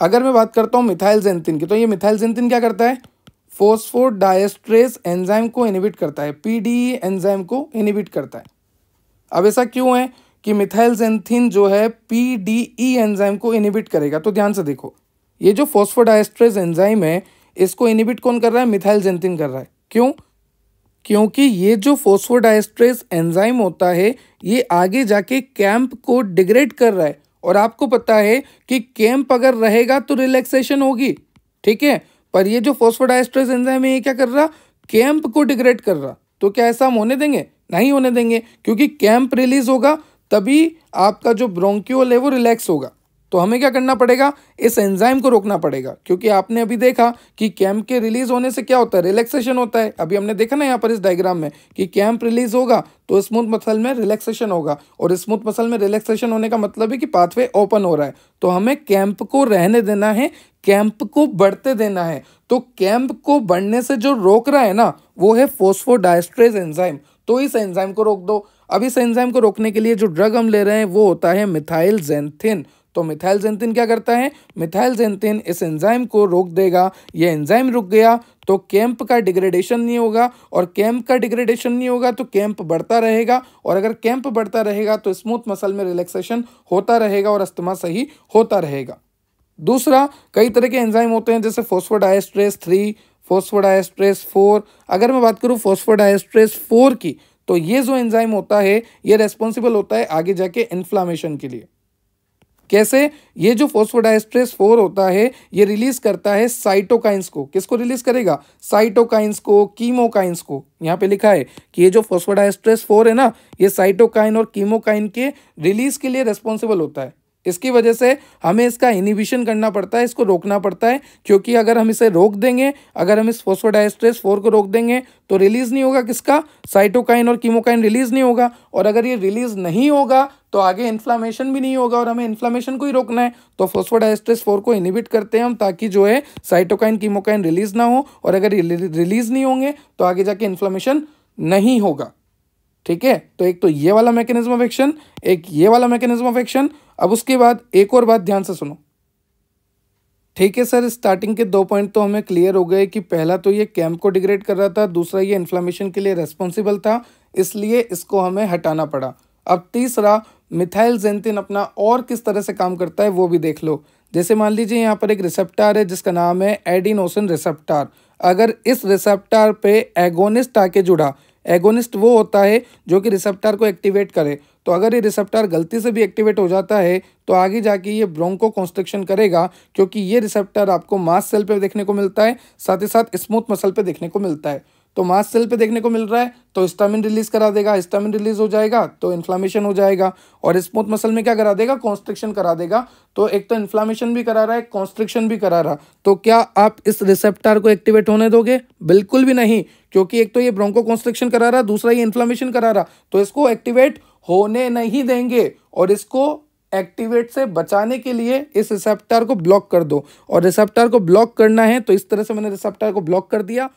अगर मैं बात करता हूँ मिथाइल जेंथिन की तो ये मिथाइल जेंथिन क्या करता है फोस्फोर डायस्ट्रेस एंजाइम को इनिबिट करता है पीडीई एंजाइम e को इनिबिट करता है अब ऐसा क्यों है कि मिथाइल जेंथिन जो है पी एंजाइम e को इनिबिट करेगा तो ध्यान से देखो ये जो फोस्फोडाइस्ट्रेस एंजाइम है इसको इनिबिट कौन कर रहा है मिथाइल जेंथिन कर रहा है क्यों क्योंकि ये जो फोस्फोडाइस्ट्रेस एंजाइम होता है ये आगे जाके कैंप को डिग्रेड कर रहा है और आपको पता है कि कैंप अगर रहेगा तो रिलैक्सेशन होगी ठीक है पर ये जो फोस्फोडाइस्ट्रेस एंजाइम है ये क्या कर रहा कैंप को डिग्रेड कर रहा तो क्या ऐसा हम होने देंगे नहीं होने देंगे क्योंकि कैंप रिलीज होगा तभी आपका जो ब्रोंक्यूल है वो रिलैक्स होगा तो हमें क्या करना पड़ेगा इस एंजाइम को रोकना पड़ेगा क्योंकि आपने अभी देखा कि कैंप के रिलीज होने से क्या होता है रिलैक्सेशन होता है अभी हमने देखा ना यहाँ पर इस डायग्राम में कि कैंप रिलीज होगा तो स्मूथ मसल में रिलैक्सेशन होगा और स्मूथ मसल में रिलैक्सेशन होने का मतलब है कि पाथवे ओपन हो रहा है तो हमें कैंप को रहने देना है कैंप को बढ़ते देना है तो कैंप को बढ़ने से जो रोक रहा है ना वो है फोस्फोडाइस्ट्रेज एंजाइम तो इस एंजाइम को रोक दो अब इस एंजाइम को रोकने के लिए जो ड्रग हम ले रहे हैं वो होता है मिथाइल जेंथिन तो मिथाइल जेंथिन क्या करता है मिथाइल जेंथिन इस एंजाइम को रोक देगा ये एंजाइम रुक गया तो कैंप का डिग्रेडेशन नहीं होगा और कैंप का डिग्रेडेशन नहीं होगा तो कैंप बढ़ता रहेगा और अगर कैंप बढ़ता रहेगा तो स्मूथ मसल में रिलैक्सेशन होता रहेगा और अस्थमा सही होता रहेगा दूसरा कई तरह के एंजाइम होते हैं जैसे फोस्फोडाइस्ट्रेस थ्री फोस्फोडाइस्ट्रेस फोर अगर मैं बात करूँ फोस्फोडाइस्ट्रेस फोर की तो ये जो एंजाइम होता है ये रेस्पॉन्सिबल होता है आगे जाके इन्फ्लामेशन के लिए कैसे ये जो फोस्फोडाइस्ट्रेस फोर होता है ये रिलीज करता है साइटोकाइंस को किसको रिलीज करेगा साइटोकाइंस को कीमोकाइंस को यहाँ पे लिखा है कि ये जो फोस्फोडाइस्ट्रेस फोर है ना ये साइटोकाइन और कीमोकाइन के रिलीज के लिए रेस्पॉन्सिबल होता है इसकी वजह से हमें इसका इनिबिशन करना पड़ता है इसको रोकना पड़ता है क्योंकि अगर हम इसे रोक देंगे अगर हम इस फोस्फोडाइस्ट्रेस फोर को रोक देंगे तो रिलीज़ नहीं होगा किसका साइटोकाइन और कीमोकाइन रिलीज़ नहीं होगा और अगर ये रिलीज़ नहीं होगा तो आगे इन्फ्लामेशन भी नहीं होगा और हमें इन्फ्लामेशन को ही रोकना है तो फोस्फोडाइस्ट्रेस फोर को इनिबिट करते हैं हम ताकि जो है साइटोकाइन कीमोकाइन रिलीज ना हो और अगर रिलीज नहीं होंगे तो आगे जाके इन्फ्लामेशन नहीं होगा ठीक है तो एक तो ये वाला मैकेनिज्म ऑफ एक्शन एक ये वाला मैकेनिज्म ऑफ एक्शन अब उसके बाद एक और बात ध्यान से सुनो ठीक है सर स्टार्टिंग के दो पॉइंट तो हमें क्लियर हो गए कि पहला तो ये कैम्प को डिग्रेड कर रहा था दूसरा ये इन्फ्लामेशन के लिए रेस्पॉन्सिबल था इसलिए इसको हमें हटाना पड़ा अब तीसरा मिथाइल जेंथिन अपना और किस तरह से काम करता है वो भी देख लो जैसे मान लीजिए यहाँ पर एक रिसेप्टार है जिसका नाम है एडिनोसिन रिसेप्टार अगर इस रिसेप्टार पे एगोनिस्ट आके जुड़ा एगोनिस्ट वो होता है जो कि रिसेप्टार को एक्टिवेट करे तो अगर ये रिसेप्टार गलती से भी एक्टिवेट हो जाता है तो आगे जाके ये ब्रोंको कॉन्स्ट्रक्शन करेगा क्योंकि ये रिसेप्टार आपको मास सेल पर देखने को मिलता है साथ ही साथ स्मूथ मसल पर देखने को मिलता है तो मास सेल पे देखने को मिल रहा है तो स्टामिन रिलीज करा देगा स्टामिन रिलीज हो जाएगा तो इन्फ्लामेशन हो जाएगा और स्मूथ मसल में क्या करा देगा कॉन्स्ट्रिक्शन करा देगा तो एक तो इन्फ्लामेशन भी करा रहा है कॉन्स्ट्रिक्शन भी करा रहा तो क्या आप इस रिसेप्टर को एक्टिवेट होने दोगे बिल्कुल भी नहीं क्योंकि एक तो ये ब्रोंको कॉन्स्ट्रिक्शन करा रहा दूसरा ये इन्फ्लामेशन करा रहा तो इसको एक्टिवेट होने नहीं देंगे और इसको एक्टिवेट से बचाने के लिए इस रिसेप्टर को ब्लॉक कर दो और रिसेप्टर को ब्लॉक करना है तो इस तरह से मैंने रिसेप्टर को ब्लॉक कर दिया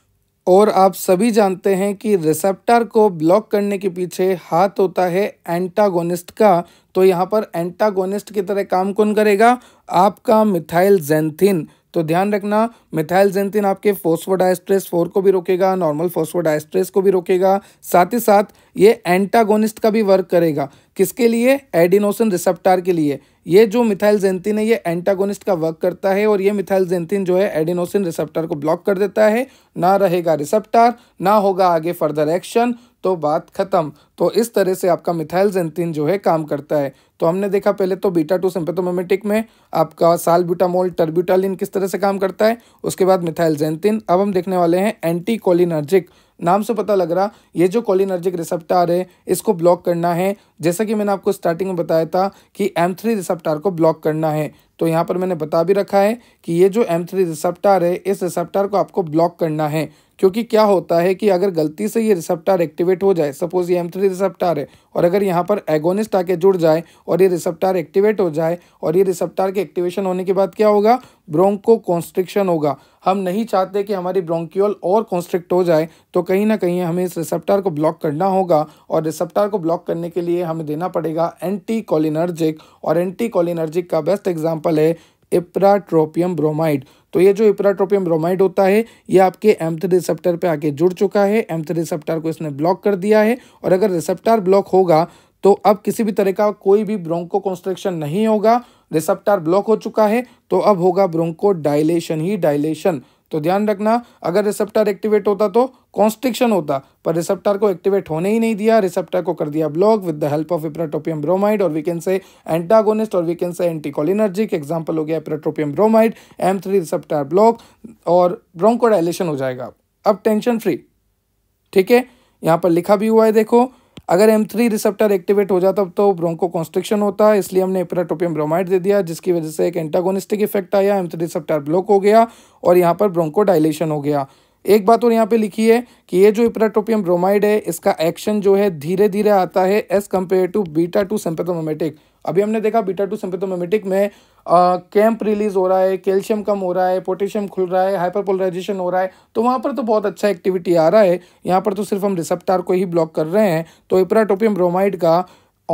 और आप सभी जानते हैं कि रिसेप्टर को ब्लॉक करने के पीछे हाथ होता है एंटागोनिस्ट का तो यहाँ पर एंटागोनिस्ट की तरह काम कौन करेगा आपका मिथाइल जेंथिन तो ध्यान रखना मिथाइल जेंथिन आपके फोस्फोडाइस्ट्रेस फोर को भी रोकेगा नॉर्मल फोस्फोडाइस्ट्रेस को भी रोकेगा साथ ही साथ ये एंटागोनिस्ट का भी वर्क करेगा किसके लिए एडिनोसिन रिसेप्टार के लिए ये जो मिथाइल जेंथिन है ये एंटागोनिस्ट का वर्क करता है और ये मिथाइल जेंथिन जो है एडिनोसिन रिसेप्टार को ब्लॉक कर देता है ना रहेगा रिसेप्टार ना होगा आगे फर्दर एक्शन तो बात खत्म तो इस तरह से आपका मिथाइल जेंथिन जो है काम करता है तो हमने देखा पहले तो बीटा टू सिंपेथोमेमेटिक में आपका सालब्यूटामोल टर्ब्यूटालिन किस तरह से काम करता है उसके बाद मिथाइल जेंथिन अब हम देखने वाले हैं एंटी कोलिनर्जिक नाम से पता लग रहा ये जो कॉलिनर्जिक रिसेप्टार है इसको ब्लॉक करना है जैसा कि मैंने आपको स्टार्टिंग में बताया था कि एम थ्री रिसेप्टार को ब्लॉक करना है तो यहाँ पर मैंने बता भी रखा है कि ये जो एम थ्री रिसेप्टार है इस रिसेप्टार को आपको ब्लॉक करना है क्योंकि क्या होता है कि अगर गलती से ये रिसेप्टार एक्टिवेट हो जाए सपोज ये एम थ्री रिसेप्टार है और अगर यहाँ पर एगोनिस्ट आके जुड़ जाए और ये रिसेप्टार एक्टिवेट हो जाए और ये रिसेप्टार के एक्टिवेशन होने के बाद क्या होगा ब्रोंको कॉन्स्ट्रिक्शन होगा हम नहीं चाहते कि हमारी ब्रोंक्यूल और कॉन्स्ट्रिक्ट हो जाए तो कहीं ना कहीं हमें इस रिसेप्टार को ब्लॉक करना होगा और रिसेप्टार को ब्लॉक करने के लिए हमें देना पड़ेगा एंटी कॉलिनर्जिक और एंटी कॉलिनर्जिक का बेस्ट एग्जाम्पल है इपराट्रोपियम ब्रोमाइड तो ये जो इपराट्रोपियम ब्रोमाइड होता है ये आपके एम्थ रिसेप्टर पे आके जुड़ चुका है एम्थ रिसेप्टर को इसने ब्लॉक कर दिया है और अगर रिसेप्टर ब्लॉक होगा तो अब किसी भी तरह का कोई भी ब्रोंको कॉन्स्ट्रक्शन नहीं होगा रिसेप्टर ब्लॉक हो चुका है तो अब होगा ब्रोंको डायलेशन ही डायलेशन तो ध्यान रखना अगर रिसेप्टर एक्टिवेट होता तो कॉन्स्ट्रिक्शन होता पर रिसेप्टर को एक्टिवेट होने ही नहीं दिया रिसेप्टर को कर दिया block with the help of ipratropium bromide और वी कैन से एंटागोनिस्ट और we can say anticholinergic example हो गया ipratropium bromide M three receptor block और ब्रोंकोडाइलेशन हो जाएगा अब टेंशन फ्री ठीक है यहाँ पर लिखा भी हुआ है देखो अगर एम थ्री रिसेप्टर एक्टिवेट हो जाता तो ब्रोंको कॉन्स्ट्रिक्शन होता है इसलिए हमने एपराटोपियम ब्रोमाइड दे दिया जिसकी वजह से एक एंटागोनिस्टिक इफेक्ट आया एम थ्री रिसेप्टर ब्लॉक हो गया और यहाँ पर ब्रोंको डायलेशन हो गया एक बात और यहाँ पे लिखी है कि ये जो इपराटोपियम ब्रोमाइड है इसका एक्शन जो है धीरे धीरे आता है as compared to beta two sympathomimetic अभी हमने देखा बीटा टू सिंपेथोमेमेटिक में कैंप रिलीज हो रहा है कैल्शियम कम हो रहा है पोटेशियम खुल रहा है हाइपरपोलराइजेशन हो रहा है तो वहाँ पर तो बहुत अच्छा एक्टिविटी आ रहा है यहाँ पर तो सिर्फ हम रिसेप्टार को ही ब्लॉक कर रहे हैं तो इपराटोपियम ब्रोमाइड का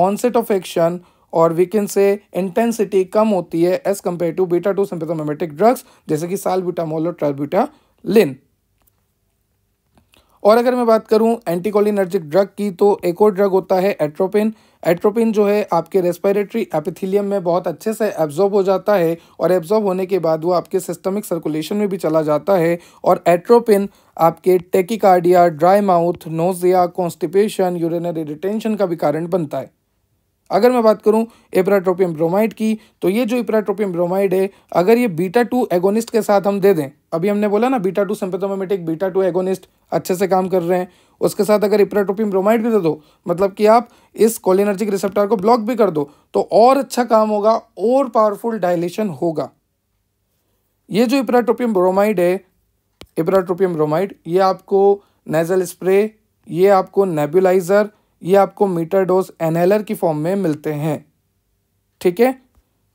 ऑनसेट ऑफ एक्शन और वीकिन से इंटेंसिटी कम होती है as compared to beta two sympathomimetic drugs जैसे कि साल बीटामोल और ट्रालब्यूटा लिन और अगर मैं बात करूं एंटीकोलिनर्जिक ड्रग की तो एक और ड्रग होता है एट्रोपिन एट्रोपिन जो है आपके रेस्पिरेटरी एपिथीलियम में बहुत अच्छे से एब्जॉर्ब हो जाता है और एब्जॉर्ब होने के बाद वो आपके सिस्टमिक सर्कुलेशन में भी चला जाता है और एट्रोपिन आपके tachycardia dry mouth nausea constipation urinary retention का भी कारण बनता है अगर मैं बात करूं एपराट्रोपियम ब्रोमाइड की तो ये जो इपराट्रोपियम ब्रोमाइड है अगर ये बीटा टू एगोनिस्ट के साथ हम दे दें अभी हमने बोला ना beta two sympathomimetic beta two agonist अच्छे से काम कर रहे हैं उसके साथ अगर इप्राटोपियम ब्रोमाइड भी दे दो मतलब कि आप इस कॉलिनर्जिक रिसेप्टर को ब्लॉक भी कर दो तो और अच्छा काम होगा और पावरफुल डायलेशन होगा ये जो इपराट्रोपियम ब्रोमाइड है इपराट्रोपियम ब्रोमाइड ये आपको नेजल स्प्रे ये आपको नेबुलाइज़र ये आपको मीटर डोज एनेलर की फॉर्म में मिलते हैं ठीक है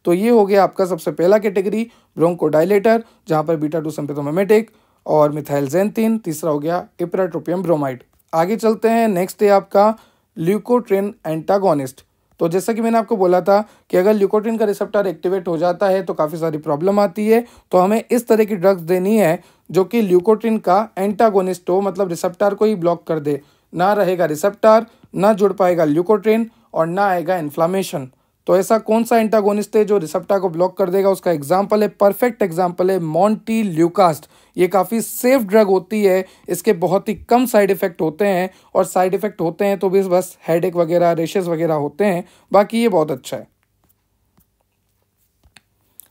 तो ये हो गया आपका सबसे पहला कैटेगरी ब्रोंकोडाइलेटर जहाँ पर बीटा टू संपेथोमेमेटिक और मिथाइल जेंथिन तीसरा हो गया इपराट्रोपियम ब्रोमाइड आगे चलते हैं नेक्स्ट है आपका ल्यूकोट्रेन एंटागोनिस्ट तो जैसा कि मैंने आपको बोला था कि अगर ल्यूकोट्रिन का रिसेप्टर एक्टिवेट हो जाता है तो काफ़ी सारी प्रॉब्लम आती है तो हमें इस तरह की ड्रग्स देनी है जो कि ल्यूकोट्रिन का एंटागोनिस्ट हो मतलब रिसेप्टर को ही ब्लॉक कर दे ना रहेगा रिसेप्टर ना जुड़ पाएगा ल्यूकोट्रेन और ना आएगा इन्फ्लामेशन तो ऐसा कौन सा एंटागोनिस्ट है जो रिसेप्टा को ब्लॉक कर देगा उसका एग्जाम्पल है परफेक्ट एग्जाम्पल है मॉन्टी ल्यूकास्ट ये काफ़ी सेफ ड्रग होती है इसके बहुत ही कम साइड इफ़ेक्ट होते हैं और साइड इफ़ेक्ट होते हैं तो भी बस हेड वगैरह रेशेज वगैरह होते हैं बाकी ये बहुत अच्छा है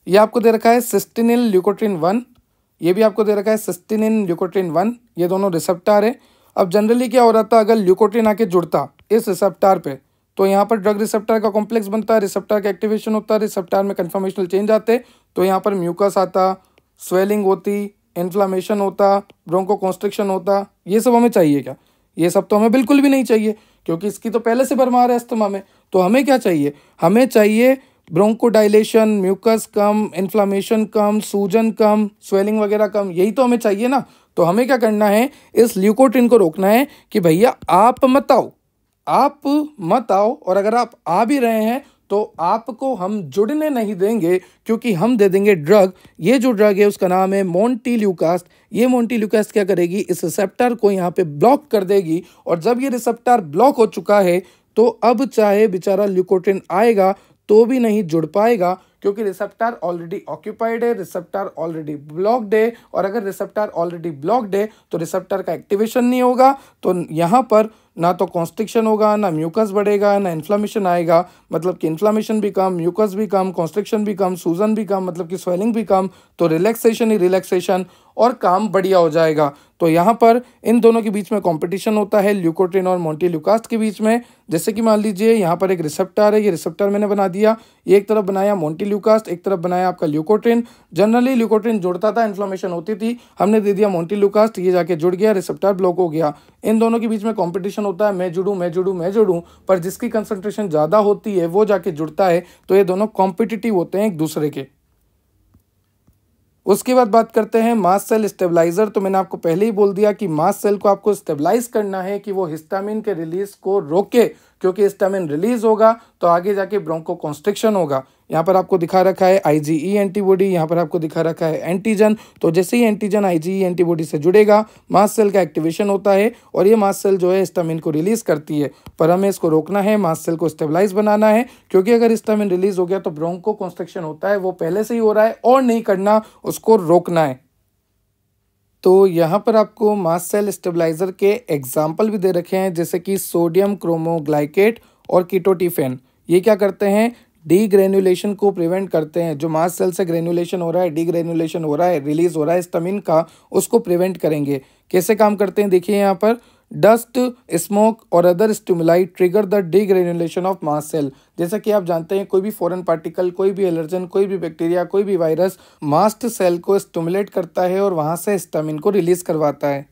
ये आपको दे रखा है सिस्टिनिल ल्यूकोट्रिन वन ये भी आपको दे रखा है सिस्टिनिन ल्यूकोट्रिन वन ये दोनों रिसेप्टार है अब जनरली क्या हो रहा था अगर ल्यूकोटिन आके जुड़ता इस रिसेप्टार पे तो यहाँ पर ड्रग रिसेप्टार का कॉम्प्लेक्स बनता है रिसेप्टार का एक्टिवेशन होता है रिसेप्टार में कन्फर्मेशनल चेंज आते तो यहाँ पर म्यूकस आता स्वेलिंग होती इन्फ्लामेशन होता ब्रोंको कॉन्स्ट्रिक्शन होता ये सब हमें चाहिए क्या ये सब तो हमें बिल्कुल भी नहीं चाहिए क्योंकि इसकी तो पहले से भरमार है अस्थमा में तो हमें क्या चाहिए हमें चाहिए ब्रोंकोडाइलेशन म्यूकस कम इन्फ्लामेशन कम सूजन कम स्वेलिंग वगैरह कम यही तो हमें चाहिए ना तो हमें क्या करना है इस ल्यूकोट्रिन को रोकना है कि भैया आप मत आओ आप मत आओ और अगर आप आ भी रहे हैं तो आपको हम जुड़ने नहीं देंगे क्योंकि हम दे देंगे ड्रग ये जो ड्रग है उसका नाम है मोन्टी ल्यूकास्ट ये मोन्टी ल्यूकास्ट क्या करेगी इस रिसेप्टर को यहाँ पे ब्लॉक कर देगी और जब ये रिसेप्टर ब्लॉक हो चुका है तो अब चाहे बेचारा ल्यूकोट्रिन आएगा तो भी नहीं जुड़ पाएगा क्योंकि रिसेप्टर ऑलरेडी ऑक्यूपाइड है रिसेप्टर ऑलरेडी ब्लॉक्ड है और अगर रिसेप्टर ऑलरेडी ब्लॉक्ड है तो रिसेप्टर का एक्टिवेशन नहीं होगा तो यहाँ पर ना तो कॉन्स्ट्रिक्शन होगा ना म्यूकस बढ़ेगा ना इन्फ्लामेशन आएगा मतलब कि इन्फ्लामेशन भी कम म्यूकस भी कम कॉन्स्ट्रिक्शन भी कम सूजन भी कम मतलब कि स्वेलिंग भी कम तो रिलैक्सेशन ही रिलैक्सेशन और काम बढ़िया हो जाएगा तो यहाँ पर इन दोनों के बीच में कंपटीशन होता है ल्यूकोट्रिन और मोन्टी ल्यूकास्ट के बीच में जैसे कि मान लीजिए यहाँ पर एक रिसेप्टर है ये रिसेप्टर मैंने बना दिया ये एक तरफ बनाया मोन्टी ल्यूकास्ट एक तरफ बनाया आपका ल्यूकोट्रिन जनरली ल्यूकोट्रिन जुड़ता था इन्फ्लॉमेशन होती थी हमने दे दिया मोन्टी ल्यूकास्ट ये जाके जुड़ गया रिसेप्टर ब्लॉक हो गया इन दोनों के बीच में कॉम्पिटिशन होता है मैं जुड़ूँ मैं जुड़ूँ मैं जुड़ूँ पर जिसकी कंसनट्रेशन ज़्यादा होती है वो जाके जुड़ता है तो ये दोनों कॉम्पिटिटिव होते हैं एक दूसरे के उसके बाद बात करते हैं मास सेल स्टेबलाइजर तो मैंने आपको पहले ही बोल दिया कि मास सेल को आपको स्टेबलाइज करना है कि वो हिस्टामिन के रिलीज को रोके क्योंकि हिस्टामिन रिलीज होगा तो आगे जाके ब्रोंको कॉन्स्ट्रिक्शन होगा यहाँ पर आपको दिखा रखा है ई एंटीबॉडी e यहाँ पर आपको दिखा रखा है एंटीजन तो जैसे ही एंटीजन आईजीई एंटीबॉडी से जुड़ेगा मास सेल का एक्टिवेशन होता है और ये मास सेल जो है स्टामिन को रिलीज करती है पर हमें इसको रोकना है मास सेल को स्टेबलाइज बनाना है क्योंकि अगर स्टामिन रिलीज हो गया तो ब्रोंको कॉन्स्ट्रक्शन होता है वो पहले से ही हो रहा है और नहीं करना उसको रोकना है तो यहाँ पर आपको मास सेल स्टेबलाइजर के एग्जाम्पल भी दे रखे हैं जैसे कि सोडियम क्रोमोग्लाइकेट और कीटोटीफेन ये क्या करते हैं डीग्रेन्युलेशन को प्रिवेंट करते हैं जो मास सेल से ग्रेनुलेशन हो रहा है डीग्रेन्युलेशन हो रहा है रिलीज हो रहा है स्टमिन का उसको प्रिवेंट करेंगे कैसे काम करते हैं देखिए यहाँ पर डस्ट स्मोक और other stimuli trigger the degranulation of mast cell जैसा कि आप जानते हैं कोई भी फॉरेन पार्टिकल कोई भी एलर्जन कोई भी बैक्टीरिया कोई भी वायरस मास्ट सेल को स्टमुलेट करता है और वहाँ से स्टमिन को रिलीज करवाता है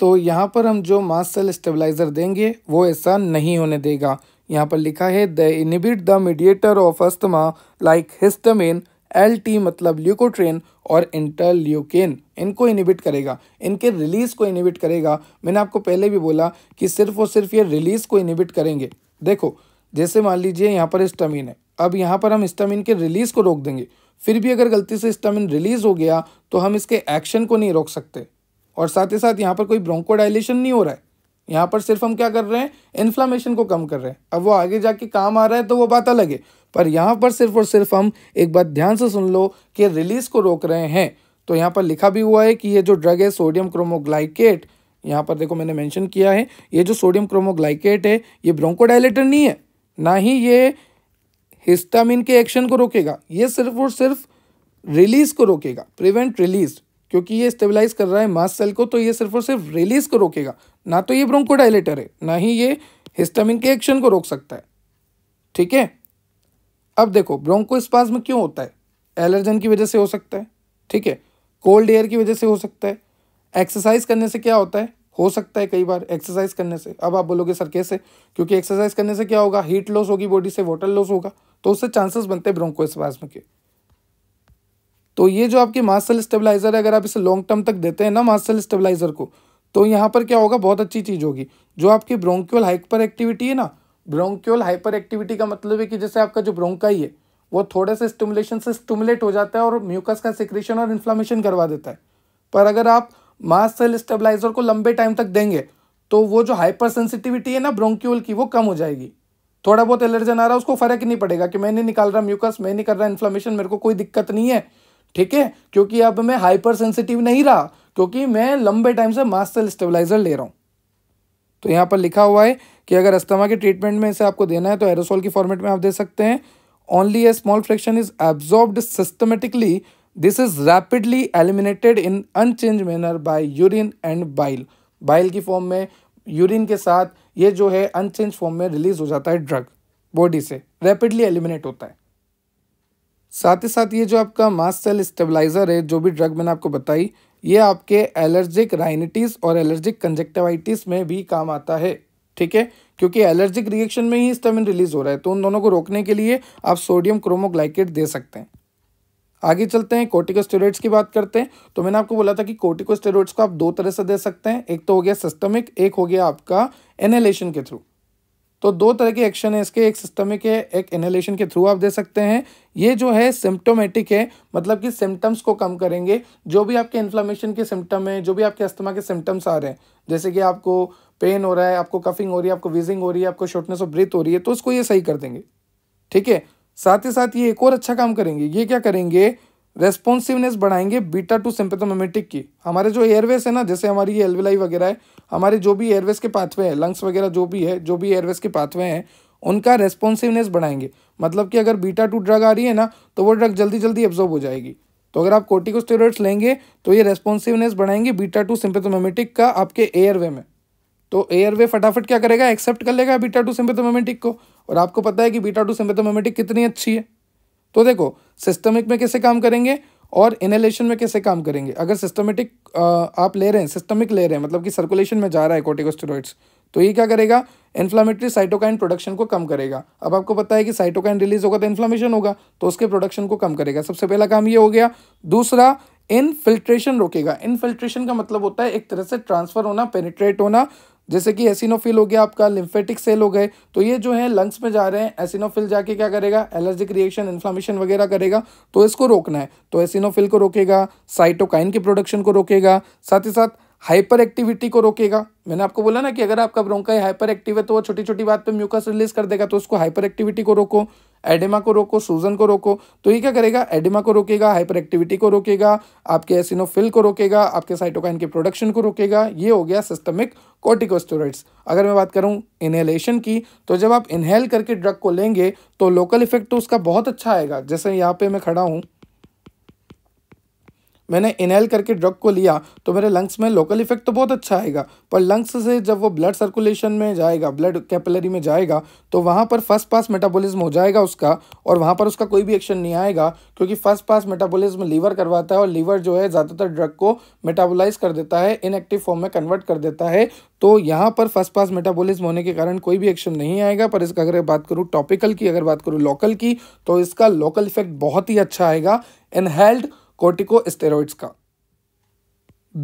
तो यहाँ पर हम जो मास सेल स्टेबलाइजर देंगे वो ऐसा नहीं होने देगा यहाँ पर लिखा है the inhibit the mediator of asthma like histamine L T मतलब ल्यूकोट्रेन और इंटरल्यूकेन इनको इनिबिट करेगा इनके रिलीज़ को इनिबिट करेगा मैंने आपको पहले भी बोला कि सिर्फ और सिर्फ ये रिलीज़ को इनिबिट करेंगे देखो जैसे मान लीजिए यहाँ पर स्टमिन है अब यहाँ पर हम स्टमिन के रिलीज़ को रोक देंगे फिर भी अगर गलती से स्टमिन रिलीज़ हो गया तो हम इसके एक्शन को नहीं रोक सकते और साथ ही साथ यहाँ पर कोई ब्रोंकोडाइलेशन नहीं हो रहा है यहाँ पर सिर्फ हम क्या कर रहे हैं इन्फ्लामेशन को कम कर रहे हैं अब वो आगे जाके काम आ रहा है तो वो बात अलग है पर यहाँ पर सिर्फ और सिर्फ हम एक बात ध्यान से सुन लो कि रिलीज को रोक रहे हैं तो यहाँ पर लिखा भी हुआ है कि ये जो ड्रग है सोडियम क्रोमोग्लाइकेट यहाँ पर देखो मैंने मैंशन किया है ये जो सोडियम क्रोमोग्लाइकेट है ये ब्रोंकोडाइलेटर नहीं है ना ही ये हिस्टामिन के एक्शन को रोकेगा ये सिर्फ और सिर्फ रिलीज को रोकेगा प्रिवेंट रिलीज क्योंकि ये स्टेबलाइज कर रहा है मास सेल को तो ये सिर्फ और सिर्फ रिलीज को रोकेगा ना तो ये ब्रोंकोडाइलेटर है ना ही ये हिस्टामिन के एक्शन को रोक सकता है ठीक है अब देखो ब्रोंको स्पाज्म क्यों होता है एलर्जन की वजह से हो सकता है ठीक है कोल्ड एयर की वजह से हो सकता है एक्सरसाइज करने से क्या होता है हो सकता है कई बार एक्सरसाइज करने से अब आप बोलोगे सर कैसे क्योंकि एक्सरसाइज करने से क्या होगा हीट लॉस होगी बॉडी से वाटर लॉस होगा तो उससे चांसेस बनते हैं ब्रोंको स्पाज्म के तो ये जो आपकी मासल स्टेबलाइजर है अगर आप इसे लॉन्ग टर्म तक देते हैं ना मासल स्टेबलाइजर को तो यहाँ पर क्या होगा बहुत अच्छी चीज़ होगी जो आपकी ब्रोंक्यूल हाइपर एक्टिविटी है ना ब्रोंक्यूल हाइपर एक्टिविटी का मतलब है कि जैसे आपका जो ब्रोंकाई है वो थोड़े से स्टिमुलेशन से स्टिमुलेट हो जाता है और म्यूकस का सिक्रेशन और इन्फ्लामेशन करवा देता है पर अगर आप मास सेल स्टेबलाइजर को लंबे टाइम तक देंगे तो वो जो हाइपर सेंसिटिविटी है ना ब्रोंक्यूल की वो कम हो जाएगी थोड़ा बहुत एलर्जन आ रहा है उसको फर्क नहीं पड़ेगा कि मैं नहीं निकाल रहा म्यूकस मैं नहीं कर रहा इन्फ्लामेशन मेरे को कोई दिक्कत नहीं है ठीक है क्योंकि अब मैं हाइपर सेंसिटिव नहीं रहा क्योंकि मैं लंबे टाइम से मास्ट सेल स्टेबलाइजर ले रहा हूँ तो यहाँ पर लिखा हुआ है कि अगर अस्थमा के ट्रीटमेंट में इसे आपको देना है तो एरोसोल की फॉर्मेट में आप दे सकते हैं only a small fraction is absorb systematically this is rapidly eliminated in unchanged manner by urine and bile bile की फॉर्म में यूरिन के साथ ये जो है अनचेंज फॉर्म में रिलीज हो जाता है ड्रग बॉडी से रैपिडली एलिमिनेट होता है साथ ही साथ ये जो आपका मास सेल स्टेबलाइजर है जो भी ड्रग मैंने आपको बताई ये आपके एलर्जिक राइनिटिस और एलर्जिक कंजेक्टिवाइटिस में भी काम आता है ठीक है क्योंकि एलर्जिक रिएक्शन में ही स्टेमिन रिलीज हो रहा है तो उन दोनों को रोकने के लिए आप सोडियम क्रोमोग्लाइकेट दे सकते हैं आगे चलते हैं कोर्टिकोस्टेरॉइड्स की बात करते हैं तो मैंने आपको बोला था कि कोर्टिकोस्टेरॉइड्स को आप दो तरह से दे सकते हैं एक तो हो गया सिस्टमिक एक हो गया आपका एनेलेशन के थ्रू तो दो तरह के एक्शन है इसके एक सिस्टमिक है एक इनहेलेशन के थ्रू आप दे सकते हैं ये जो है सिम्टोमेटिक है मतलब कि सिम्टम्स को कम करेंगे जो भी आपके इन्फ्लामेशन के सिम्टम है जो भी आपके अस्थमा के सिम्टम्स आ रहे हैं जैसे कि आपको पेन हो रहा है आपको कफिंग हो रही है आपको विजिंग हो रही है आपको शॉर्टनेस ऑफ ब्रीथ हो रही है तो उसको ये सही कर देंगे ठीक है साथ ही साथ ये एक और अच्छा काम करेंगे ये क्या करेंगे रेस्पॉन्सिवनेस बढ़ाएंगे बीटा टू सिंपथोमेमेटिक की हमारे जो एयरवेज है ना जैसे हमारी ये एलवीलाई वगैरह है हमारे जो भी एयरवेज के पाथवे हैं लंग्स वगैरह जो भी है जो भी एयरवेज के पाथवे हैं उनका रेस्पॉन्सिवनेस बढ़ाएंगे मतलब कि अगर बीटा टू ड्रग आ रही है ना तो वो ड्रग जल्दी जल्दी एब्जॉर्ब हो जाएगी तो अगर आप कोर्टिकोस्टेरॉइड्स लेंगे तो ये रेस्पॉन्सिवनेस बढ़ाएंगे बीटा टू सिंपथोमेमेटिक का आपके एयरवे में तो एयरवे फटाफट क्या करेगा एक्सेप्ट कर लेगा बीटा टू सिंपथोमेमेटिक को और आपको पता है कि बीटा टू सिंपेथोमेटिक कितनी अच्छी है तो देखो सिस्टमिक में कैसे काम करेंगे और इनहेलेशन में कैसे काम करेंगे अगर सिस्टमेटिक आप ले रहे हैं सिस्टमिक ले रहे हैं मतलब कि सर्कुलेशन में जा रहा है कोटिकोस्टेरॉइड्स तो ये क्या करेगा इन्फ्लामेटरी साइटोकाइन प्रोडक्शन को कम करेगा अब आपको पता है कि साइटोकाइन रिलीज होगा तो इन्फ्लामेशन होगा तो उसके प्रोडक्शन को कम करेगा सबसे पहला काम ये हो गया दूसरा इनफिल्ट्रेशन रोकेगा इनफिल्ट्रेशन का मतलब होता है एक तरह से ट्रांसफर होना पेनिट्रेट होना जैसे कि एसिनोफिल हो गया आपका लिम्फेटिक सेल हो गए तो ये जो है लंग्स में जा रहे हैं एसिनोफिल जाके क्या करेगा एलर्जिक रिएक्शन इन्फ्लामेशन वगैरह करेगा तो इसको रोकना है तो एसिनोफिल को रोकेगा साइटोकाइन की प्रोडक्शन को रोकेगा साथ ही साथ हाइपर एक्टिविटी को रोकेगा मैंने आपको बोला ना कि अगर आपका ब्रोंकाई हाइपर एक्टिव है तो वो छोटी छोटी बात पे म्यूकस रिलीज कर देगा तो उसको हाइपर एक्टिविटी को रोको एडेमा को रोको सूजन को रोको तो ये क्या करेगा एडेमा को रोकेगा हाइपर एक्टिविटी को रोकेगा आपके एसिनोफिल को रोकेगा आपके साइटोकाइन के प्रोडक्शन को रोकेगा ये हो गया सिस्टमिक कॉर्टिकोस्टेरॉइड्स अगर मैं बात करूं इनहेलेशन की तो जब आप इनहेल करके ड्रग को लेंगे तो लोकल इफेक्ट तो उसका बहुत अच्छा आएगा जैसे यहाँ पे मैं खड़ा हूँ मैंने इनहेल करके ड्रग को लिया तो मेरे लंग्स में लोकल इफेक्ट तो बहुत अच्छा आएगा पर लंग्स से जब वो ब्लड सर्कुलेशन में जाएगा ब्लड कैपिलरी में जाएगा तो वहाँ पर फर्स्ट पास मेटाबॉलिज्म हो जाएगा उसका और वहाँ पर उसका कोई भी एक्शन नहीं आएगा क्योंकि फर्स्ट पास मेटाबॉलिज्म लीवर करवाता है और लीवर जो है ज़्यादातर ड्रग को मेटाबोलाइज कर देता है इनएक्टिव फॉर्म में कन्वर्ट कर देता है तो यहाँ पर फर्स्ट पास मेटाबोलिज्म होने के कारण कोई भी एक्शन नहीं आएगा पर इसका अगर बात करूँ टॉपिकल की अगर बात करूँ लोकल की तो इसका लोकल इफेक्ट बहुत ही अच्छा आएगा इनहेल्ड कोर्टिको स्टेरॉइड्स का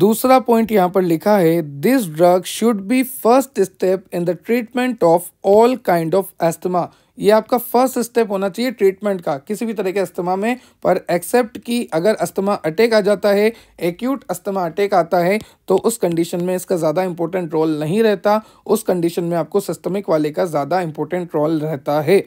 दूसरा पॉइंट यहाँ पर लिखा है this drug should be first step in the treatment of all kind of asthma ये आपका फर्स्ट स्टेप होना चाहिए ट्रीटमेंट का किसी भी तरह के अस्थमा में पर एक्सेप्ट कि अगर अस्थमा अटैक आ जाता है एक्यूट अस्थमा अटैक आता है तो उस कंडीशन में इसका ज़्यादा इंपॉर्टेंट रोल नहीं रहता उस कंडीशन में आपको सिस्टमिक वाले का ज़्यादा इंपॉर्टेंट रोल रहता है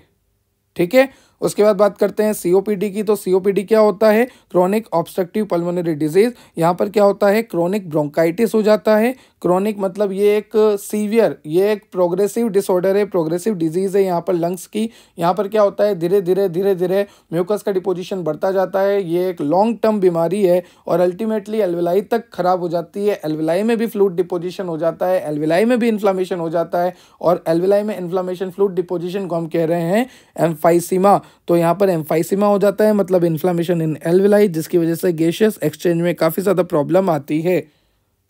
ठीक है उसके बाद बात करते हैं सीओपीडी की तो सीओपीडी क्या होता है क्रॉनिक ऑब्स्ट्रक्टिव पल्मोनरी डिजीज यहाँ पर क्या होता है क्रॉनिक ब्रोंकाइटिस हो जाता है क्रॉनिक मतलब ये एक सीवियर ये एक प्रोग्रेसिव डिसऑर्डर है प्रोग्रेसिव डिजीज़ है यहाँ पर लंग्स की यहाँ पर क्या होता है धीरे धीरे धीरे धीरे म्यूकस का डिपोजिशन बढ़ता जाता है ये एक लॉन्ग टर्म बीमारी है और अल्टीमेटली एलविलाई तक खराब हो जाती है एलविलाई में भी फ्लूड डिपोजिशन हो जाता है एलविलाई में भी इन्फ्लामेशन हो जाता है और एलविलाई में इन्फ्लामेशन फ्लूड डिपोजिशन को हम कह रहे हैं एम्फाइसीमा तो यहाँ पर एम्फाइसिमा हो जाता है मतलब इन्फ्लामेशन इन एलविलाई जिसकी वजह से गेशियस एक्सचेंज में काफ़ी ज़्यादा प्रॉब्लम आती है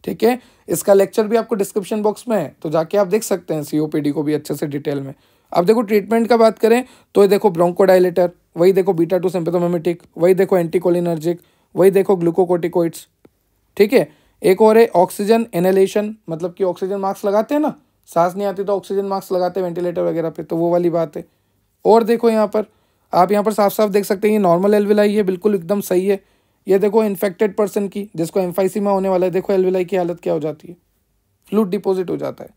ठीक है इसका लेक्चर भी आपको डिस्क्रिप्शन बॉक्स में है तो जाके आप देख सकते हैं सी को भी अच्छे से डिटेल में अब देखो ट्रीटमेंट का बात करें तो ये देखो ब्रोंकोडाइलेटर वही देखो बीटा टू सेम्पेथोमेमेटिक वही देखो एंटीकोलिनर्जिक वही देखो ग्लूकोकोटिकोइड्स ठीक है एक और है ऑक्सीजन एनेलेशन मतलब कि ऑक्सीजन मास्क लगाते हैं ना सांस नहीं आती तो ऑक्सीजन मास्क लगाते हैं वेंटिलेटर वगैरह पे तो वो वाली बात है और देखो यहाँ पर आप यहाँ पर साफ साफ देख सकते हैं ये नॉर्मल एलविलाई है बिल्कुल एकदम सही है ये देखो इन्फेक्टेड पर्सन की जिसको एम्फाइसिमा होने वाला है देखो एलविलाई की हालत क्या हो जाती है फ्लूड डिपोजिट हो जाता है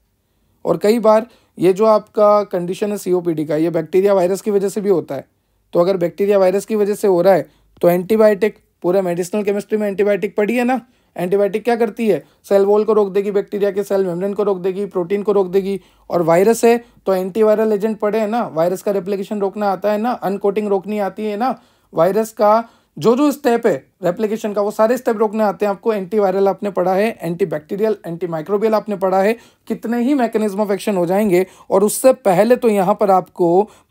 और कई बार ये जो आपका कंडीशन है सी का ये बैक्टीरिया वायरस की वजह से भी होता है तो अगर बैक्टीरिया वायरस की वजह से हो रहा है तो एंटीबायोटिक पूरा मेडिसिनल केमिस्ट्री में एंटीबायोटिक पड़ी है ना एंटीबायोटिक क्या करती है सेल वॉल को रोक देगी बैक्टीरिया के सेल मेम्ब्रेन को रोक देगी प्रोटीन को रोक देगी और वायरस है तो एंटीवायरल एजेंट पड़े हैं ना वायरस का रेप्लीकेशन रोकना आता है ना अनकोटिंग रोकनी आती है ना वायरस का जो जो स्टेप है रेप्लीकेशन का वो सारे स्टेप रोकने आते हैं आपको एंटीवायरल आपने पढ़ा है एंटीबैक्टीरियल एंटीमाइक्रोबियल आपने पढ़ा है कितने ही मैकेनिज्म ऑफ एक्शन हो जाएंगे और उससे पहले तो यहाँ पर आपको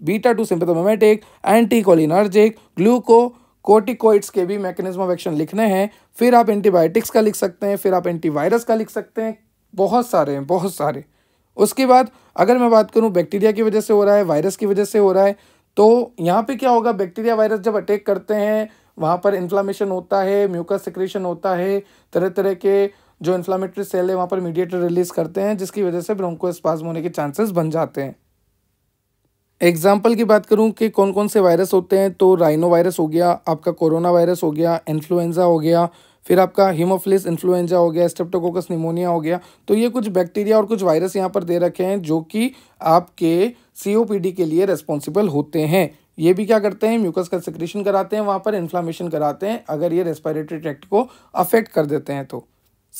beta two sympathomimetic anti cholinergic glucocorticoids के भी मैकेनिज्म ऑफ एक्शन लिखने हैं फिर आप एंटीबायोटिक्स का लिख सकते हैं फिर आप एंटीवायरस का लिख सकते हैं बहुत सारे हैं बहुत सारे उसके बाद अगर मैं बात करूँ बैक्टीरिया की वजह से हो रहा है वायरस की वजह से हो रहा है तो यहाँ पे क्या होगा बैक्टीरिया वायरस जब अटैक करते हैं वहाँ पर इन्फ्लामेशन होता है म्यूकस सिक्रेशन होता है तरह तरह के जो इन्फ्लामेटरी सेल है वहाँ पर मीडिएटर रिलीज करते हैं जिसकी वजह से ब्रोंकोस्पाज्म होने के चांसेस बन जाते हैं एग्जाम्पल की बात करूँ कि कौन कौन से वायरस होते हैं तो राइनो वायरस हो गया आपका कोरोना वायरस हो गया इन्फ्लुएंजा हो गया फिर आपका हीमोफिलिस इन्फ्लुएंजा हो गया स्टेप्टोकोकस निमोनिया हो गया तो ये कुछ बैक्टीरिया और कुछ वायरस यहाँ पर दे रखे हैं जो कि आपके सी के लिए रेस्पॉन्सिबल होते हैं ये भी क्या करते हैं म्यूकस का सिक्रेशन कराते हैं वहाँ पर इन्फ्लामेशन कराते हैं अगर ये रेस्पायरेटरी ट्रैक्ट को अफेक्ट कर देते हैं तो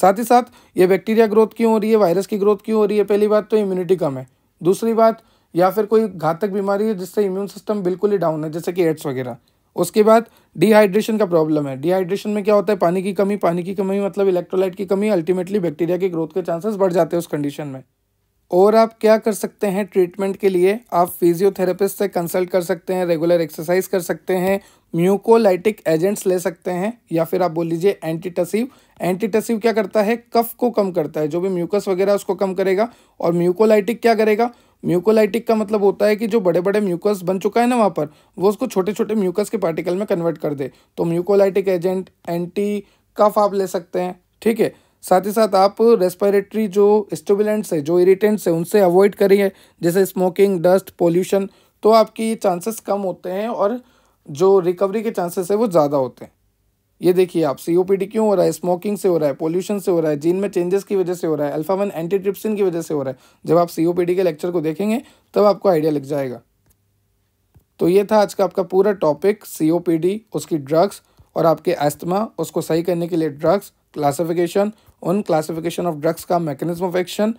साथ ही साथ ये बैक्टीरिया ग्रोथ क्यों हो रही है वायरस की ग्रोथ क्यों हो रही है पहली बात तो इम्यूनिटी कम है दूसरी बात या फिर कोई घातक बीमारी है जिससे इम्यून सिस्टम बिल्कुल ही डाउन है जैसे कि एड्स वगैरह उसके बाद डिहाइड्रेशन का प्रॉब्लम है डिहाइड्रेशन में क्या होता है पानी की कमी पानी की कमी मतलब इलेक्ट्रोलाइट की कमी अल्टीमेटली बैक्टीरिया की ग्रोथ के चांसेस बढ़ जाते हैं उस कंडीशन में और आप क्या कर सकते हैं ट्रीटमेंट के लिए आप फिजियोथेरेपिस्ट से कंसल्ट कर सकते हैं रेगुलर एक्सरसाइज कर सकते हैं म्यूकोलाइटिक एजेंट्स ले सकते हैं या फिर आप बोल लीजिए एंटीटसिव एंटीटसिव क्या करता है कफ को कम करता है जो भी म्यूकस वगैरह उसको कम करेगा और म्यूकोलाइटिक क्या करेगा म्यूकोलाइटिक का मतलब होता है कि जो बड़े बड़े म्यूकस बन चुका है ना वहाँ पर वो उसको छोटे छोटे म्यूकस के पार्टिकल में कन्वर्ट कर दे तो म्यूकोलाइटिक एजेंट एंटी कफ आप ले सकते हैं ठीक है साथ ही साथ आप रेस्पिरेटरी जो स्टूबिलेंट्स है जो इरीटेंट्स हैं उनसे अवॉइड करिए जैसे स्मोकिंग डस्ट पोल्यूशन तो आपकी चांसेस कम होते हैं और जो रिकवरी के चांसेस है वो ज़्यादा होते हैं ये देखिए आप सीओपीडी क्यों हो रहा है स्मोकिंग से हो रहा है पोल्यूशन से हो रहा है जीन में चेंजेस की वजह से हो रहा है अल्फा वन एंटीट्रिप्सिन की वजह से हो रहा है जब आप सीओपीडी के लेक्चर को देखेंगे तब आपको आइडिया लग जाएगा तो ये था आज का आपका पूरा टॉपिक सीओपीडी उसकी ड्रग्स और आपके अस्थमा उसको सही करने के लिए ड्रग्स क्लासिफिकेशन उन क्लासिफिकेशन ऑफ ड्रग्स का मैकेनिज्म ऑफ एक्शन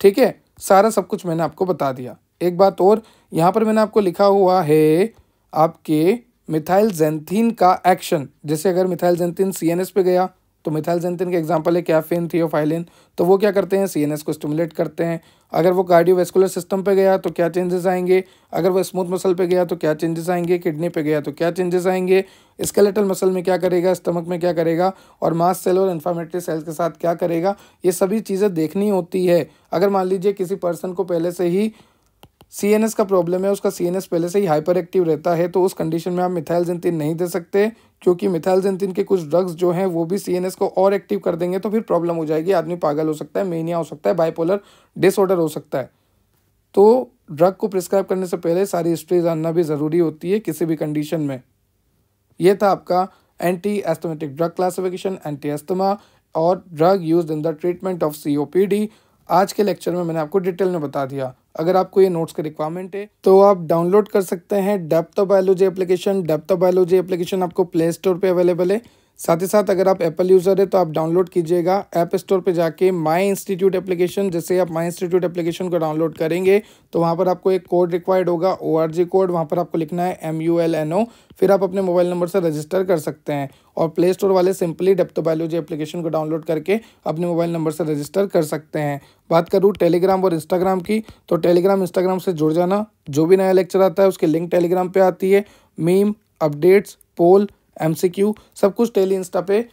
ठीक है सारा सब कुछ मैंने आपको बता दिया एक बात और यहाँ पर मैंने आपको लिखा हुआ है आपके मिथाइल जेंथिन का एक्शन जैसे अगर मिथाइल जेंथिन सीएनएस पे गया तो मिथाइल जेंथिन का एग्जांपल है कैफिन थियोफाइलिन तो वो क्या करते हैं सीएनएस को स्टिमुलेट करते हैं अगर वो कार्डियोवेस्कुलर सिस्टम पे गया तो क्या चेंजेस आएंगे अगर वो स्मूथ मसल पे गया तो क्या चेंजेस आएंगे किडनी पे गया तो क्या चेंजेस आएंगे स्केलेटल मसल में क्या करेगा स्टमक में क्या करेगा और मास सेल और इन्फॉर्मेटरी सेल के साथ क्या करेगा ये सभी चीज़ें देखनी होती है अगर मान लीजिए किसी पर्सन को पहले से ही सी का प्रॉब्लम है उसका सी पहले से ही हाइपर एक्टिव रहता है तो उस कंडीशन में आप जेंथिन नहीं दे सकते क्योंकि जेंथिन के कुछ ड्रग्स जो हैं वो भी सी को और एक्टिव कर देंगे तो फिर प्रॉब्लम हो जाएगी आदमी पागल हो सकता है मेनिया हो सकता है बाइपोलर डिसऑर्डर हो सकता है तो ड्रग को प्रिस्क्राइब करने से पहले सारी हिस्ट्री जानना भी ज़रूरी होती है किसी भी कंडीशन में ये था आपका anti asthmatic drug classification anti asthma और drug use in the treatment of सी आज के लेक्चर में मैंने आपको डिटेल में बता दिया अगर आपको ये नोट्स का रिक्वायरमेंट है तो आप डाउनलोड कर सकते हैं depth biology application depth biology application आपको प्ले स्टोर पर अवेलेबल है साथ ही साथ अगर आप एप्पल यूज़र है तो आप डाउनलोड कीजिएगा ऐप स्टोर पे जाके माई इंस्टीट्यूट एप्लीकेशन जैसे आप माई इंस्टीट्यूट एप्लीकेशन को डाउनलोड करेंगे तो वहाँ पर आपको एक कोड रिक्वायर्ड होगा ओ कोड वहाँ पर आपको लिखना है M U L N O फिर आप अपने मोबाइल नंबर से रजिस्टर कर सकते हैं और प्ले स्टोर वाले सिंपली बायोलॉजी एप्लीकेशन को डाउनलोड करके अपने मोबाइल नंबर से रजिस्टर कर सकते हैं बात करूँ टेलीग्राम और इंस्टाग्राम की तो टेलीग्राम इंस्टाग्राम से जुड़ जाना जो भी नया लेक्चर आता है उसकी लिंक टेलीग्राम पर आती है मीम अपडेट्स पोल एमसीक्यू सब कुछ टेली इंस्टा पे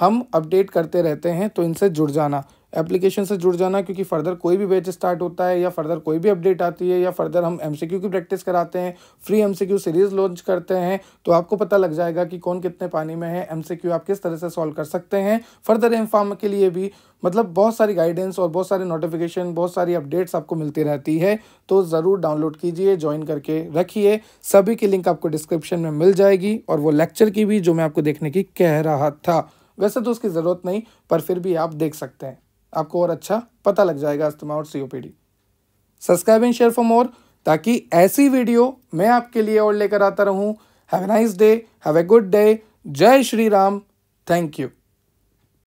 हम अपडेट करते रहते हैं तो इनसे जुड़ जाना एप्लीकेशन से जुड़ जाना क्योंकि फर्दर कोई भी बैच स्टार्ट होता है या फर्दर कोई भी अपडेट आती है या फर्दर हम एम की प्रैक्टिस कराते हैं फ्री एम सीरीज़ लॉन्च करते हैं तो आपको पता लग जाएगा कि कौन कितने पानी में है एम आप किस तरह से सॉल्व कर सकते हैं फर्दर एम के लिए भी मतलब बहुत सारी गाइडेंस और बहुत सारे नोटिफिकेशन बहुत सारी अपडेट्स आपको मिलती रहती है तो ज़रूर डाउनलोड कीजिए ज्वाइन करके रखिए सभी की लिंक आपको डिस्क्रिप्शन में मिल जाएगी और वो लेक्चर की भी जो मैं आपको देखने की कह रहा था वैसे तो उसकी ज़रूरत नहीं पर फिर भी आप देख सकते हैं आपको और अच्छा पता लग जाएगा अस्थमा और COPD subscribe and share for more ताकि ऐसी वीडियो मैं आपके लिए और लेकर आता रहूं have nice day have a good day जय श्री राम थैंक यू